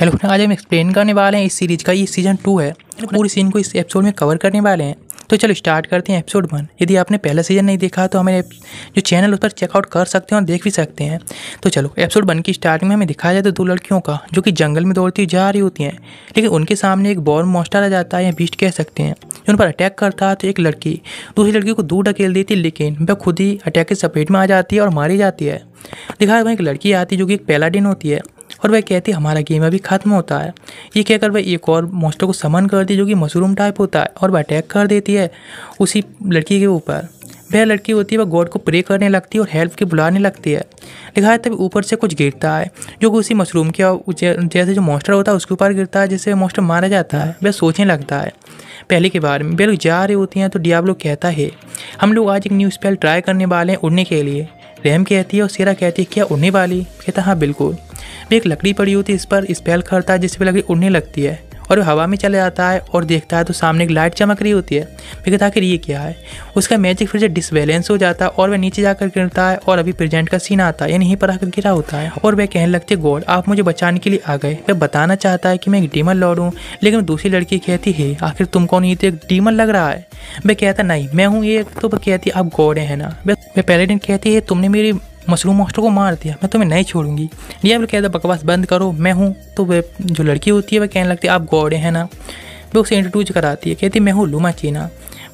Hello friend आज हम explain करने वाले हैं इस सीरीज का ये सीजन टू है पूरी सीन को इस एपिसोड में कवर करने वाले हैं तो चलो स्टार्ट करते हैं एपिसोड वन यदि आपने पहला सीजन नहीं देखा तो हमें जो चैनल उस पर चेकआउट कर सकते हैं और देख भी सकते हैं तो चलो एपिसोड वन की स्टार्टिंग में हमें दिखाया जाता है दो लड़कियों का जो कि जंगल में दौड़ती हुई जा रही होती हैं लेकिन उनके सामने एक बॉर्न मोस्टर आ जाता है या बीस्ट कह सकते हैं जो उन पर अटैक करता है तो एक लड़की दूसरी लड़की को दूर ढकेल देती है लेकिन वह खुद ही अटैक के चपेट में आ जाती है और मारी जाती है दिखाया वहाँ एक लड़की आती है जो कि एक पैलाडिन होती है और वह कहती है हमारा गेम अभी ख़त्म होता है ये कहकर वह एक और मोस्टर को समन करती है जो कि मशरूम टाइप होता है और वह अटैक कर देती है उसी लड़की के ऊपर वह लड़की होती है वह गॉड को प्रे करने लगती है और हेल्प के बुलाने लगती है लिखा है तभी ऊपर से कुछ गिरता है जो कि उसी मशरूम के जैसे जो मॉन्स्टर होता है उसके ऊपर गिरता है जिससे मॉन्स्टर मारा जाता है वह सोचने लगता है पहले के बारे में वे लोग जा रही होती हैं तो डिया कहता है हम लोग आज एक न्यू स्पेल ट्राई करने वाले हैं उड़ने के लिए रैम कहती है और सीरा कहती है क्या उड़ने वाली कहता हाँ बिल्कुल में एक लकड़ी पड़ी होती है इस पर स्पेल करता है जिससे लकड़ी उड़ने लगती है और हवा में चले जाता है और देखता है तो सामने एक लाइट चमक रही होती है फिर कहता आखिर ये क्या है उसका मैजिक फिर से डिसबैलेंस हो जाता है और वह नीचे जाकर गिरता है और अभी प्रेजेंट का सीन आता है या यहीं पर आकर गिरा होता है और वह कहने लगते गॉड आप मुझे बचाने के लिए आ गए वह बताना चाहता है कि मैं एक डीमर लौट हूँ लेकिन दूसरी लड़की कहती है आखिर तुम कौन ही तो एक डीमर लग रहा है वह कहता नहीं मैं हूँ ये तो वह कहती आप गौड़े हैं ना वह पहले दिन कहती है तुमने मेरी मशरूम मास्टर को मार दिया मैं तुम्हें नहीं छोड़ूंगी डियाबलो कहता बकवास बंद करो मैं हूँ तो वह जो लड़की होती है वह कहने लगती है आप गौड़े हैं ना वह उसे इंट्रोड्यूज कराती है कहती मैं हूँ लुमा चीना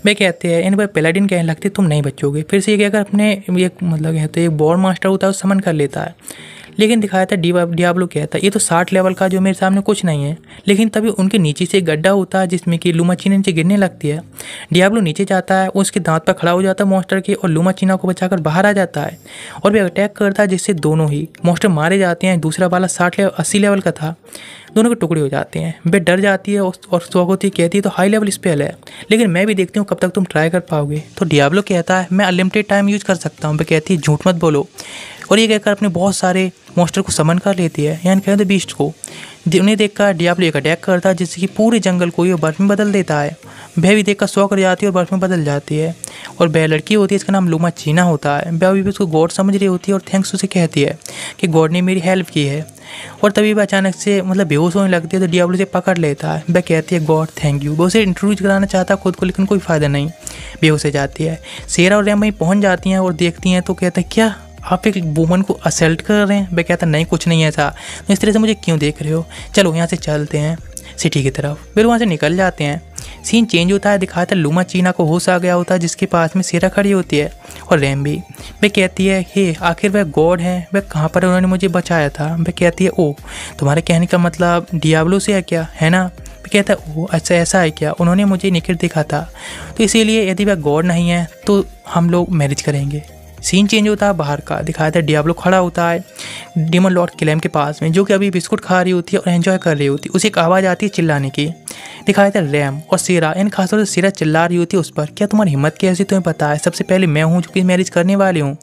वे कहते हैं इन पर पेलाडिन कहने लगती तुम नहीं बचोगे फिर से ये कहकर अपने ये मतलब कहते हैं बॉर्ड मास्टर होता है वो समन कर लेता है लेकिन दिखाया था डी डियाब्लो क्या था ये तो साठ लेवल का जो मेरे सामने कुछ नहीं है लेकिन तभी उनके नीचे से गड्ढा होता है जिसमें कि लूमाचीना नीचे गिरने लगती है डियाब्लो नीचे जाता है उसके दांत पर खड़ा हो जाता है मोस्टर के और चीना को बचाकर बाहर आ जाता है और वे अटैक करता है जिससे दोनों ही मोस्टर मारे जाते हैं दूसरा वाला साठ लेवल अस्सी लेवल का था दोनों के टुकड़े हो जाते हैं वे डर जाती है और स्वागती कहती है तो हाई लेवल स्पेल है लेकिन मैं भी देखती हूँ कब तक तुम ट्राई कर पाओगे तो डियाब्लो कहता है मैं अनलिमिटेड टाइम यूज़ कर सकता हूँ वे कहती है झूठ मत बोलो और ये कहकर अपने बहुत सारे मॉन्स्टर को समन कर लेती है यानी कहते तो बीस्ट को उन्हें देखकर डियाब्लो एक अटैक करता है जिससे कि पूरे जंगल को ये बर्फ में बदल देता है वह भी देखकर सौ कर जाती है और बर्फ में बदल जाती है और वह लड़की होती है इसका नाम लुमा चीना होता है वह भी उसको गॉड समझ रही होती है और थैंक्स उसे कहती है कि गॉड ने मेरी हेल्प की है और तभी वह अचानक से मतलब बेहोश होने लगती है तो डियाब्लो से पकड़ लेता है वह कहती है गॉड थैंक यू वह उसे इंट्रोड्यूस कराना चाहता है खुद को लेकिन कोई फ़ायदा नहीं बेहोश जाती है शेरा और रैम वहीं पहुँच जाती हैं और देखती हैं तो कहते हैं क्या आप एक वूमन को असल्ट कर रहे हैं वह कहता नहीं कुछ नहीं ऐसा तो इस तरह से मुझे क्यों देख रहे हो चलो यहाँ से चलते हैं सिटी की तरफ फिर वहाँ से निकल जाते हैं सीन चेंज होता है दिखाता है लुमा चीना को होश आ गया होता है जिसके पास में सिरा खड़ी होती है और रैम भी वह कहती है हे आखिर वह गॉड है वह कहाँ पर उन्होंने मुझे बचाया था वह कहती है ओ तुम्हारे कहने का मतलब डियाबलो से है क्या है ना कहता है ओह अच्छा ऐसा है क्या उन्होंने मुझे निकट दिखा था तो इसीलिए यदि वह गॉड नहीं है तो हम लोग मैरिज करेंगे सीन चेंज होता है बाहर का दिखाया था डियाब्लो खड़ा होता है डीमन लॉर्ड क्लेम के पास में जो कि अभी बिस्कुट खा रही होती है और एंजॉय कर रही होती है उसे एक आवाज़ आती है चिल्लाने की दिखाया था रैम और सीरा इन खासतौर से सीरा चिल्ला रही होती है उस पर क्या तुम्हारी हिम्मत कैसी तुम्हें पता है सबसे पहले मैं हूँ जो कि मैरिज करने वाली हूँ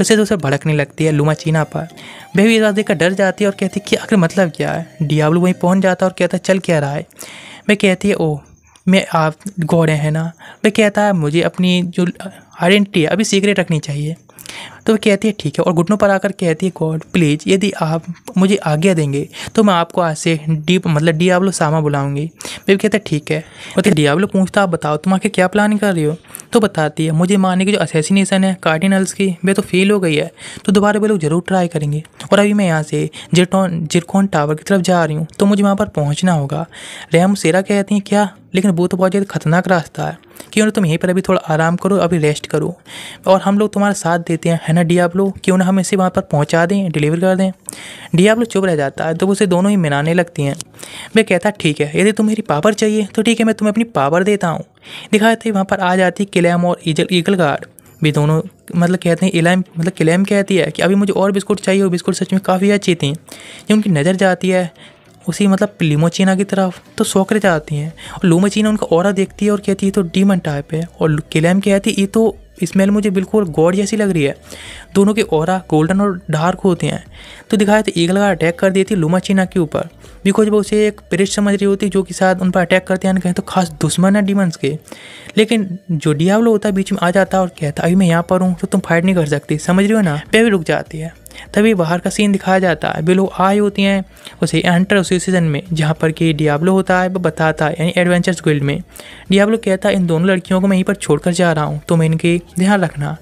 इससे दूसरे तो भड़कने लगती है लुमा चीना पर वह भी देखकर डर जाती है और कहती है कि आखिर मतलब क्या है डियाब्लो वहीं पहुँच जाता है और कहता है चल क्या रहा है वह कहती है ओह मैं आप गौरे हैं ना वह कहता है मुझे अपनी जो आइडेंटिटी है अभी सीक्रेट रखनी चाहिए तो वो कहती है ठीक है और घुटनों पर आकर कहती है गॉड प्लीज़ यदि आप मुझे आज्ञा देंगे तो मैं आपको आज से डीप मतलब डियाबलो सामा बुलाऊंगी बेबी कहता है ठीक है बोलते डियावलो पूछता आप बताओ तुम आखिर क्या प्लान कर रही हो तो बताती है मुझे मारने की जो असैसिनेशन है कार्डिनल्स की वे तो फेल हो गई है तो दोबारा वे लोग जरूर ट्राई करेंगे और अभी मैं यहाँ से जिरटोन जिरकोन टावर की तरफ जा रही हूँ तो मुझे वहाँ पर पहुँचना होगा रैम सेरा कहती हैं क्या लेकिन वो तो बहुत ज़्यादा खतरनाक रास्ता है क्यों ना तुम यहीं पर अभी थोड़ा आराम करो अभी रेस्ट करो और हम लोग तुम्हारा साथ देते हैं है ना डियाब्लो क्यों ना हम इसे वहाँ पर पहुँचा दें डिलीवर कर दें डियाब्लो चुप रह जाता है तो उसे दोनों ही मिलाने लगती हैं मैं कहता ठीक है यदि तुम मेरी पावर चाहिए तो ठीक है मैं तुम्हें अपनी पावर देता हूँ दिखाते वहाँ पर आ जाती क्लेम और ईजल ईगल गार्ड भी दोनों मतलब कहते हैं इलाम मतलब क्लेम कहती है कि अभी मुझे और बिस्कुट चाहिए और बिस्कुट सच में काफ़ी अच्छी थी जो उनकी नज़र जाती है उसी मतलब चीना की तरफ तो सोकर जाती हैं और चीना उनका और देखती है और कहती है तो डीमन टाइप है और किलैम कहती है ये तो स्मेल मुझे बिल्कुल गॉड जैसी लग रही है दोनों के और गोल्डन और डार्क होते हैं तो दिखाया तो ईगल का अटैक कर देती चीना के ऊपर बिकॉज वो उसे एक पिरिट समझ रही होती जो कि साथ उन पर अटैक करते हैं कहें तो खास दुश्मन है डीमंस के लेकिन जो डियावलो होता है बीच में आ जाता है और कहता अभी मैं यहाँ पर हूँ तो तुम फाइट नहीं कर सकती समझ रही हो ना पे भी रुक जाती है तभी बाहर का सीन दिखाया जाता है बिलो आई होती हैं उसे एंटर सीजन में जहाँ पर कि डियाब्लो होता है वह बताता है यानी एडवेंचर्स गिल्ड में डियाब्लो कहता है इन दोनों लड़कियों को मैं यहीं पर छोड़कर जा रहा हूँ तुम मैं इनके ध्यान रखना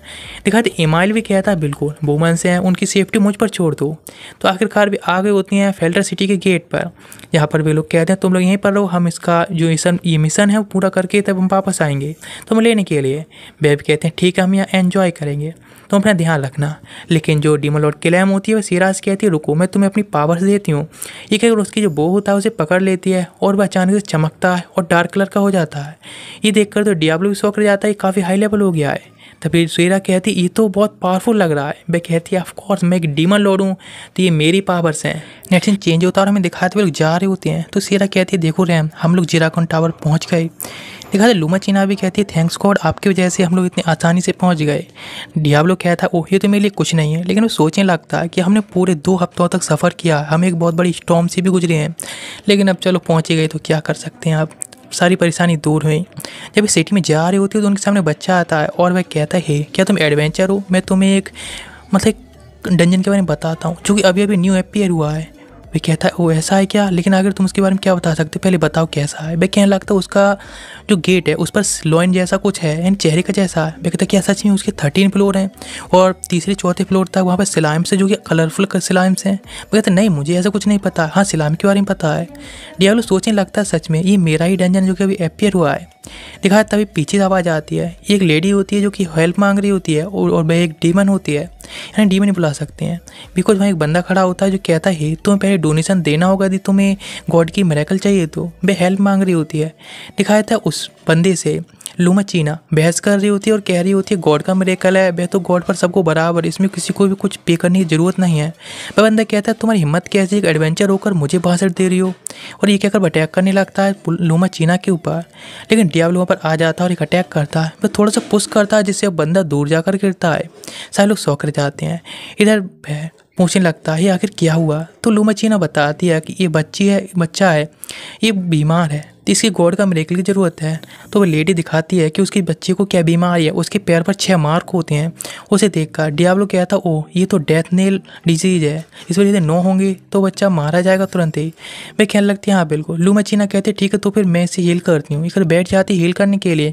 दिखाते एमाइल भी कहता है बिल्कुल से हैं उनकी सेफ्टी मुझ पर छोड़ दो तो आखिरकार भी आ गई होती हैं फेल्टर सिटी के गेट पर यहाँ पर वे लोग कहते हैं तुम लोग यहीं पर रहो हम इसका जो मिशन ये मिशन है वो पूरा करके तब हम वापस आएंगे तुम लेने के लिए बेब कहते हैं ठीक है हम यहाँ एन्जॉय करेंगे तो अपना ध्यान रखना लेकिन जो डीमोलोड क्लैम होती है वह सीराज कहती है रुको मैं तुम्हें अपनी पावर्स देती हूँ ये कहकर उसकी जो बो होता है उसे पकड़ लेती है और वह अचानक से चमकता है और डार्क कलर का हो जाता है ये देखकर तो डियाब्लो भी शौक रह जाता है काफ़ी हाई लेवल हो गया है तभी सुरा कहती ये तो बहुत पावरफुल लग रहा है वह कहती है ऑफकोर्स मैं एक डीमन लोड हूँ तो ये मेरी पावर्स हैं नेक्स्ट चेंज होता है और हमें दिखाते हुए लोग जा रहे होते हैं तो सीरा कहती है देखो रैम हम लोग जिराकॉन टावर पहुँच गए देखा था लुमा चिना भी कहती है थैंक्स गॉड आपकी वजह से हम लोग इतने आसानी से पहुंच गए डियाब्लो कहता था ओह ये तो मेरे लिए कुछ नहीं है लेकिन वो सोचने लगता है कि हमने पूरे दो हफ्तों तक सफ़र किया हम एक बहुत बड़ी स्टॉम से भी गुजरे हैं लेकिन अब चलो पहुँचे गए तो क्या कर सकते हैं आप सारी परेशानी दूर हुई जब सिटी में जा रहे होते है तो उनके सामने बच्चा आता है और वह कहता है क्या तुम एडवेंचर हो मैं तुम्हें एक मतलब डंजन के बारे में बताता हूँ चूँकि अभी अभी न्यू एपियर हुआ है वे कहता है वो ऐसा है क्या लेकिन अगर तुम उसके बारे में क्या बता सकते पहले बताओ कैसा है वे कहने लगता है उसका जो गेट है उस पर लॉइन जैसा कुछ है एंड चेहरे का जैसा है वे कहता है क्या सच में उसके थर्टीन फ्लोर हैं और तीसरे चौथे फ्लोर तक वहाँ पर सिलाइम्स है जो कि कलरफुल सिलाइम्स हैं वे कहते नहीं मुझे ऐसा कुछ नहीं पता हाँ सिलाइम के बारे में पता है डियालो सोचने लगता है सच में ये मेरा ही डंजन जो कि अभी अपेयर हुआ है दिखाया तभी पीछे से आवाज़ आती है एक लेडी होती है जो कि हेल्प मांग रही होती है और और वह एक डीमन होती है यानी डीमन ही बुला सकते हैं बिकॉज वहाँ एक बंदा खड़ा होता है जो कहता है तुम्हें पहले डोनेशन देना होगा यदि तुम्हें गॉड की मेरेकल चाहिए तो वह हेल्प मांग रही होती है दिखाया था उस बंदे से लूमा चीना बहस कर रही होती है और कह रही होती है गॉड का मेरेकल है वह तो गॉड पर सबको बराबर इसमें किसी को भी कुछ पे करने की ज़रूरत नहीं है वह बंदा कहता है तुम्हारी हिम्मत कैसी एक एडवेंचर होकर मुझे भाषण दे रही हो और ये कहकर अटैक करने लगता है लूमा चीना के ऊपर लेकिन डियाब वहाँ पर आ जाता है और एक अटैक करता है वह थोड़ा सा पुश करता है जिससे बंदा दूर जाकर गिरता है सारे लोग सौकर जाते हैं इधर पूछने लगता है आखिर क्या हुआ तो लूमा चीना बताती है कि ये बच्ची है बच्चा है ये बीमार है तो इसकी गॉड का मेरेकल की ज़रूरत है तो वो लेडी दिखाती है कि उसकी बच्चे को क्या बीमारी है उसके पैर पर छः मार्क होते हैं उसे देखकर डियाब्लो कहता था ओ ये तो डेथ नेल डिजीज़ है इस वजह से नो होंगे तो बच्चा मारा जाएगा तुरंत ही मैं कहने लगती हूँ हाँ बिल्कुल लू मचीना कहते ठीक है तो फिर मैं इसे हील करती हूँ इधर बैठ जाती हील करने के लिए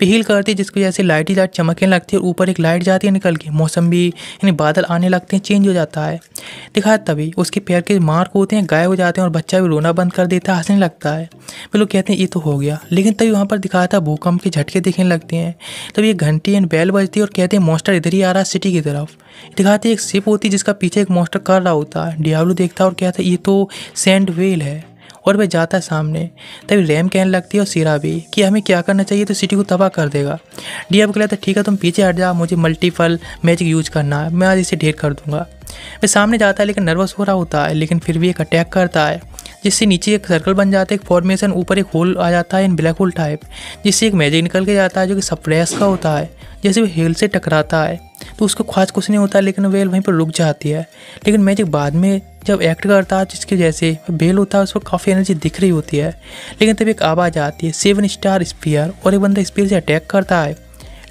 वे हील करती जिसकी वजह से लाइट ही लाइट चमकने लगती है और ऊपर एक लाइट जाती है निकल के भी यानी बादल आने लगते हैं चेंज हो जाता है दिखाया तभी उसके पैर के मार्क होते हैं गायब हो जाते हैं और बच्चा भी रोना बंद कर देता है हंसने लगता है लोग कहते हैं ये तो हो गया लेकिन तभी वहाँ पर दिखाया था भूकंप के झटके दिखने लगते हैं तब ये घंटी एंड बैल बजती है और कहते हैं मोस्टर इधर ही आ रहा है सिटी की तरफ दिखाते एक सिप होती है जिसका पीछे एक मोस्टर कर रहा होता है डियावलू देखता और कहता ये तो सेंड वेल है और वह जाता है सामने तभी रैम कहने लगती है और सिरा भी कि हमें क्या करना चाहिए तो सिटी को तबाह कर देगा डीएफ कहता ठीक है तुम पीछे हट जाओ मुझे मल्टीपल मैजिक यूज करना है मैं आज इसे ढेर कर दूंगा वह सामने जाता है लेकिन नर्वस हो रहा होता है लेकिन फिर भी एक अटैक करता है जिससे नीचे एक सर्कल बन जाता है एक फॉर्मेशन ऊपर एक होल आ जाता है इन ब्लैक होल टाइप जिससे एक मैजिक निकल के जाता है जो कि सप्रेस का होता है जैसे वो हेल से टकराता है तो उसको खास कुछ नहीं होता लेकिन वेल वहीं पर रुक जाती है लेकिन मैजिक बाद में जब एक्ट करता है जिसकी वजह से बेल होता है उस पर काफ़ी एनर्जी दिख रही होती है लेकिन तब एक आवाज़ आती है सेवन स्टार स्पीयर और एक बंदा स्पीयर से अटैक करता है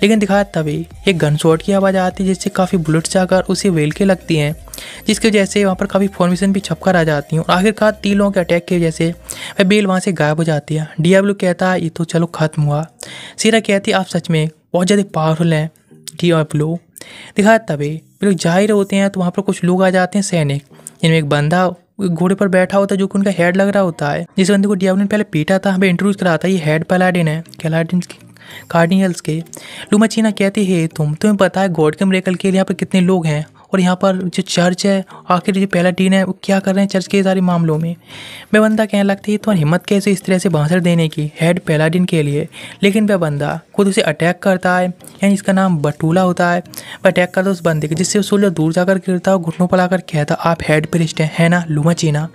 लेकिन दिखाया तभी एक गन शॉट की आवाज़ आती है जिससे काफ़ी बुलेट्स आकर उसे वेल के लगती हैं जिसकी वजह से वहाँ पर काफ़ी फॉर्मेशन भी छपकर आ जाती हैं और आखिरकार तीन लोगों के अटैक की वजह से वह बेल वहाँ से गायब हो जाती है डीआब्लू कहता है ये तो चलो ख़त्म हुआ सीरा कहती है आप सच में बहुत ज़्यादा पावरफुल हैं डी एब्लू दिखाया तभी लोग जा ही होते हैं तो वहाँ पर कुछ लोग आ जाते हैं सैनिक जिनमें एक बंदा घोड़े पर बैठा होता है जो कि उनका हेड लग रहा होता है जिस बंदे को ने पहले पीटा था हमें इंट्रोड्यूस करा था ये हेड पैलाडिन है कैलाडिन कार्डिनल्स के लुमाचीना कहती है तुम तुम्हें पता है गॉड के मरेकल के लिए यहाँ पर कितने लोग हैं और यहाँ पर जो चर्च है आखिर जो पहला टीन है वो क्या कर रहे हैं चर्च के सारे मामलों में मैं बंदा कहने लगती है तो हिम्मत कैसे इस तरह से भाषण देने की हेड पहला के लिए लेकिन वह बंदा खुद उसे अटैक करता है यानी इसका नाम बटूला होता है वह अटैक करता है उस बंदे के जिससे सूर्य दूर जाकर गिरता और घुटनों पर आकर कहता आप हेड प्रिस्ट हैं है ना लुमा चीना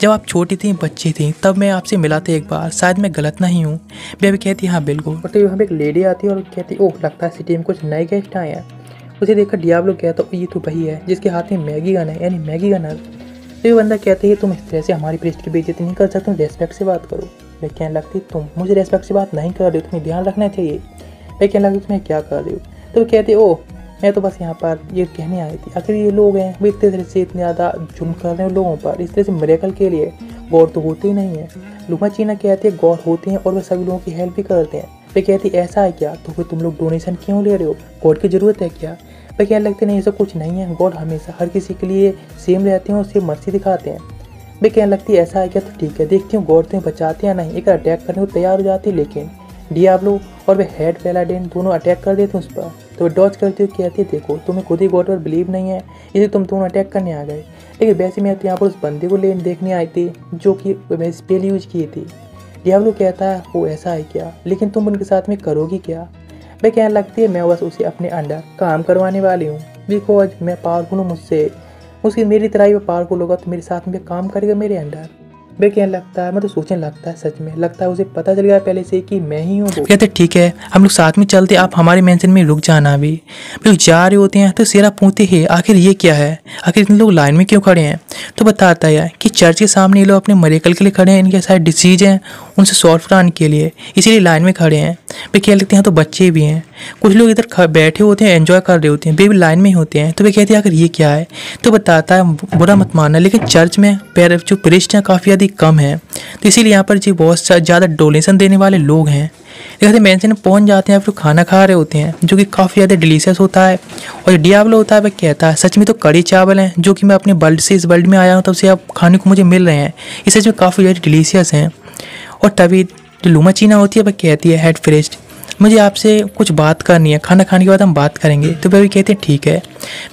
जब आप छोटी थी बच्ची थी तब मैं आपसे मिला था एक बार शायद मैं गलत नहीं हूँ वे भी कहती हाँ बिल्कुल तो यहाँ पर एक लेडी आती है और कहती ओह लगता है सिटी में कुछ नए गेस्ट आए हैं उसे देखकर डियाब्लो कहता तो ये तो वही है जिसके हाथ में मैगी गन है यानी मैगी गन है तो ये बंदा कहते हैं तुम इस तरह से हमारी प्रेस्ट की बेइज्जती नहीं कर सकते रेस्पेक्ट से बात करो मैं कहने लगती तुम मुझे रेस्पेक्ट से बात नहीं कर रहे हो तुम्हें ध्यान रखना चाहिए मैं कहने लगती तुम्हें क्या कर रहे हो तो कहते ओ मैं तो बस यहाँ पर ये कहने आई थी आखिर ये लोग हैं वो इतने तरह से इतने ज़्यादा जुर्म कर रहे हैं लोगों पर इस तरह से मेरेकल के लिए गौर तो होते ही नहीं है लुमा चीना कहते हैं गौर होते हैं और वह सभी लोगों की हेल्प भी करते हैं वे कहती ऐसा है क्या तो फिर तुम लोग डोनेशन क्यों ले रहे हो गॉड की ज़रूरत है क्या वे कहने लगते नहीं ऐसा कुछ नहीं है गॉड हमेशा हर किसी के लिए सेम रहते हैं और सेम मर्सी दिखाते हैं वे कहने लगती है ऐसा है क्या तो ठीक है देखती हूँ गॉड तुम्हें बचाते हैं नहीं एक अटैक करने को तैयार हो जाती है लेकिन डियाब्लो और वे हेड पेलाडेन दोनों अटैक कर देते हैं उस पर तो वह डॉच करते हुए कहती है देखो तुम्हें खुद ही गॉड पर बिलीव नहीं है इसलिए तुम दोनों अटैक करने आ गए लेकिन वैसे मैं तो यहाँ पर उस बंदे को लेन देखने आई थी जो कि वह स्पेल यूज की थी डियावलो कहता है वो ऐसा है क्या लेकिन तुम उनके साथ में करोगी क्या वह कहने लगती है मैं बस उसे अपने अंडर काम करवाने वाली हूँ बिकॉज मैं पावरफुल हूँ मुझसे उसकी मेरी तरह ही वो पावरफुल होगा तो मेरे साथ में काम करेगा मेरे अंडर वे कहने लगता है मतलब सोचने लगता है सच में लगता है उसे पता चल गया पहले से कि मैं ही हूँ कहते ठीक है हम लोग साथ में चलते आप हमारे मेंशन में रुक जाना भी लोग जा रहे होते हैं तो सेरा पूछते हैं आखिर ये क्या है आखिर इतने लोग लाइन में क्यों खड़े हैं तो बताता है कि चर्च के सामने ये लोग अपने मरेकल के लिए खड़े हैं इनके साथ डिसीज हैं उनसे सॉल्व कराने के लिए इसीलिए लाइन में खड़े हैं वे कह लेते हैं हाँ, तो बच्चे भी हैं कुछ लोग इधर बैठे होते हैं एन्जॉय कर रहे होते हैं वे भी लाइन में ही होते हैं तो वे कहते हैं अगर ये क्या है तो बताता है बुरा मत मानना लेकिन चर्च में पैर जो प्रिस्ट हैं काफ़ी अधिक कम है तो इसीलिए यहाँ पर जी बहुत ज़्यादा डोनेशन देने वाले लोग हैं जैसे मेंशन पहुँच जाते हैं फिर खाना खा रहे होते हैं जो कि काफ़ी ज़्यादा डिलीशियस होता है और जो डियावलो होता है वह कहता है सच में तो कड़ी चावल हैं जो कि मैं अपने वर्ल्ड से इस वर्ल्ड में आया हूँ तब से आप खाने को मुझे मिल रहे हैं इस सच में काफ़ी ज़्यादा डिलीशियस हैं और तभी जो लुमा चीना होती है वह कहती है हेड फ्रेश मुझे आपसे कुछ बात करनी है खाना खाने के बाद हम बात करेंगे तो वह भी कहते हैं ठीक है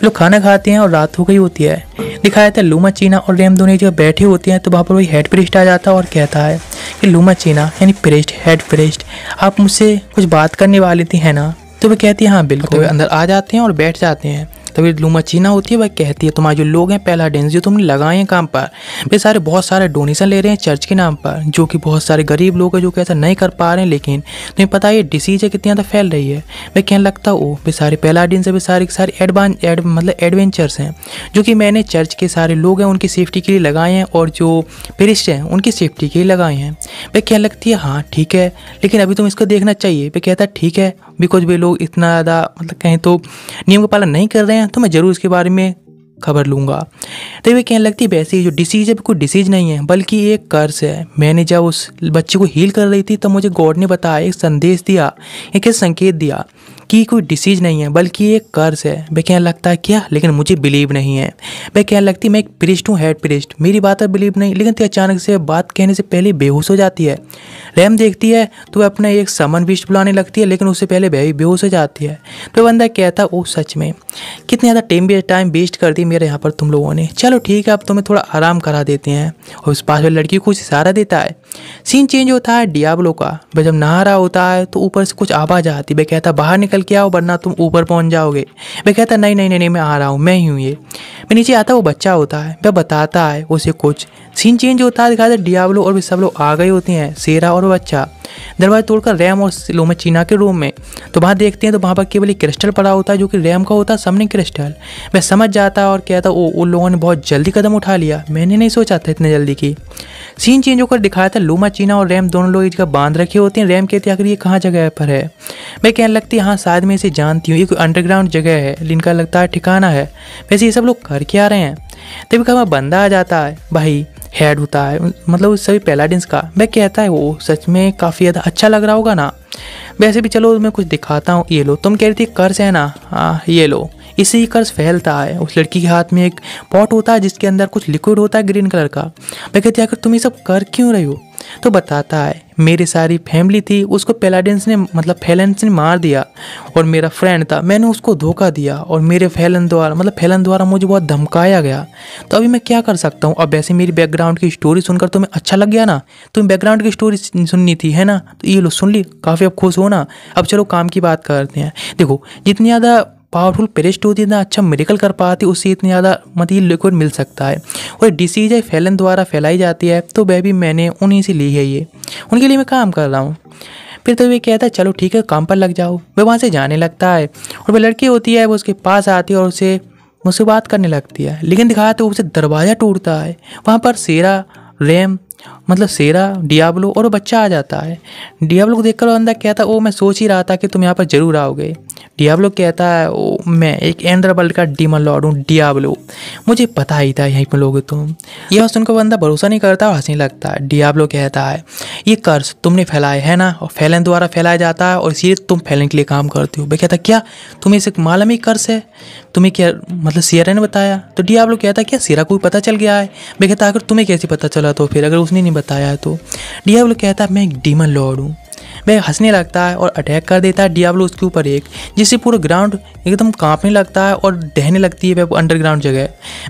लोग खाना खाते हैं और रात हो गई होती है दिखाया जाता है लूमा चीना और रेम दोनों जो बैठे होते हैं तो वहाँ पर वही हेड प्रिस्ट आ जाता है और कहता है कि लूमा चीना यानी प्रेस्ट हेड प्रेस्ट आप मुझसे कुछ बात करने वाली थी है ना तो वह कहती है हाँ बिल्कुल तो अंदर आ जाते हैं और बैठ जाते हैं तभी चीना होती है वह कहती है तुम्हारे जो लोग हैं पहला डेंस जो तुमने लगाए हैं काम पर वे सारे बहुत सारे डोनेशन ले रहे हैं चर्च के नाम पर जो कि बहुत सारे गरीब लोग हैं जो कि ऐसा नहीं कर पा रहे हैं लेकिन तुम्हें पता है ये डिसीज है कितनी ज़्यादा फैल रही है भाई कहने लगता ओ वे सारे पहला डेंस है वे सारे सारे एडवान एड मतलब एडवेंचर्स हैं जो कि मैंने चर्च के सारे लोग हैं उनकी सेफ्टी के लिए लगाए हैं और जो पेरिस्ट हैं उनकी सेफ्टी के लिए लगाए हैं भाई कहने लगती है हाँ ठीक है लेकिन अभी तुम इसको देखना चाहिए वे कहता है ठीक है बिकॉज वे लोग इतना ज़्यादा मतलब कहें तो नियम का पालन नहीं कर रहे हैं हैं तो मैं ज़रूर इसके बारे में खबर लूँगा तो वे कहने लगती है वैसे जो डिसीज़ है कोई डिसीज़ नहीं है बल्कि एक कर्ज है मैंने जब उस बच्चे को हील कर रही थी तो मुझे गॉड ने बताया एक संदेश दिया एक संकेत दिया कि कोई डिसीज नहीं है बल्कि एक कर्ज है वह कहने लगता है क्या लेकिन मुझे बिलीव नहीं है वह कहने लगती मैं एक प्रिस्ट हूँ हेड प्रिस्ट मेरी बात पर बिलीव नहीं लेकिन अचानक से बात कहने से पहले बेहोश हो जाती है लैम देखती है तो वह अपना एक समन बिस्ट बुलाने लगती है लेकिन उससे पहले वह बेहोश हो जाती है तो बंदा कहता ओ सच में कितने ज़्यादा टाइम टाइम वेस्ट कर दी मेरे यहाँ पर तुम लोगों ने चलो ठीक है अब तुम्हें थोड़ा आराम करा देते हैं और उस पास वाली लड़की को कुछ इशारा देता है सीन चेंज होता है डियाबलो का वह जब नहा रहा होता है तो ऊपर से कुछ आवाज़ आती है वह कहता बाहर निकल के आओ वरना तुम ऊपर पहुँच जाओगे वह कहता नहीं नहीं नहीं मैं आ रहा हूँ मैं ही हूँ ये मैं नीचे आता वो बच्चा होता है वह बताता है उसे कुछ सीन चेंज होता है था डियावलो और भी सब लोग आ गए होते हैं सेरा और बच्चा दरवाजा तोड़कर रैम और लोमा चीना के रूम में तो वहाँ देखते हैं तो वहाँ पर केवल एक क्रिस्टल पड़ा होता है जो कि रैम का होता है सामने क्रिस्टल मैं समझ जाता और कहता ओ उन लोगों ने बहुत जल्दी कदम उठा लिया मैंने नहीं सोचा था इतने जल्दी की सीन चेंज होकर दिखाया था लोमा चीना और रैम दोनों लोग इसका बांध रखे होते हैं रैम कहते आखिर ये कहाँ जगह पर है मैं कहने लगती हाँ शायद मैं इसे जानती हूँ ये कोई अंडरग्राउंड जगह है जिनका लगता है ठिकाना है वैसे ये सब लोग करके आ रहे हैं तभी कहा बंदा आ जाता है भाई हेड होता है मतलब उस सभी पैलाडिन्स का मैं कहता है वो सच में काफ़ी ज़्यादा अच्छा लग रहा होगा ना वैसे भी चलो मैं कुछ दिखाता हूँ ये लो तुम कह रही थी कर्ज है ना हाँ ये लो इससे ये कर्ज फैलता है उस लड़की के हाथ में एक पॉट होता है जिसके अंदर कुछ लिक्विड होता है ग्रीन कलर का मैं कहती आखिर तुम ये सब कर क्यों रही हो तो बताता है मेरी सारी फैमिली थी उसको पेलाडेंस ने मतलब फैलेंस ने मार दिया और मेरा फ्रेंड था मैंने उसको धोखा दिया और मेरे फैलन द्वारा मतलब फैलन द्वारा मुझे बहुत धमकाया गया तो अभी मैं क्या कर सकता हूँ अब वैसे मेरी बैकग्राउंड की स्टोरी सुनकर तुम्हें अच्छा लग गया ना तुम्हें बैकग्राउंड की स्टोरी सुननी थी है ना तो ये लो सुन ली काफ़ी अब खुश हो ना अब चलो काम की बात करते हैं देखो जितनी ज़्यादा पावरफुल है जितना अच्छा मेडिकल कर पाती उससे इतना ज़्यादा मतलब लिक्विड मिल सकता है और डिसीज है फैलन द्वारा फैलाई जाती है तो वह भी मैंने उन्हीं से ली है ये उनके लिए मैं काम कर रहा हूँ फिर तो वे कहता है चलो ठीक है काम पर लग जाओ वह वहाँ से जाने लगता है और वह लड़की होती है वो उसके पास आती है और उसे मुझसे बात करने लगती है लेकिन दिखाया तो उसे दरवाज़ा टूटता है वहाँ पर सेरा रैम मतलब सेरा डियाब्लो और बच्चा आ जाता है डियाबलो को देखकर अंदर कहता ओ मैं सोच ही रहा था कि तुम यहाँ पर ज़रूर आओगे डियाबलो कहता है ओ मैं एक एंडर का डीमन लॉर्ड हूँ डियाब्लो मुझे पता ही था यहीं पर लोगे तुम तो। यह सुनकर बंदा भरोसा नहीं करता और हंसने लगता है डियाबलो कहता है ये कर्ज तुमने फैलाया है ना और फैलन द्वारा फैलाया जाता है और इसीलिए तुम फैलने के लिए काम करते हो भाई कहता क्या तुम्हें इसे मालूम ही कर्ज है तुम्हें क्या मतलब सियरा ने बताया तो डियाब्लो कहता क्या सियरा को पता चल गया है भाई कहता अगर तुम्हें कैसे पता चला तो फिर अगर उसने नहीं बताया तो डियाबलो कहता मैं एक डीमन लॉर्ड हूँ वह हंसने लगता है और अटैक कर देता है डियाब्लो उसके ऊपर एक जिससे पूरा ग्राउंड एकदम कांपने लगता है और डहने लगती है वह अंडरग्राउंड जगह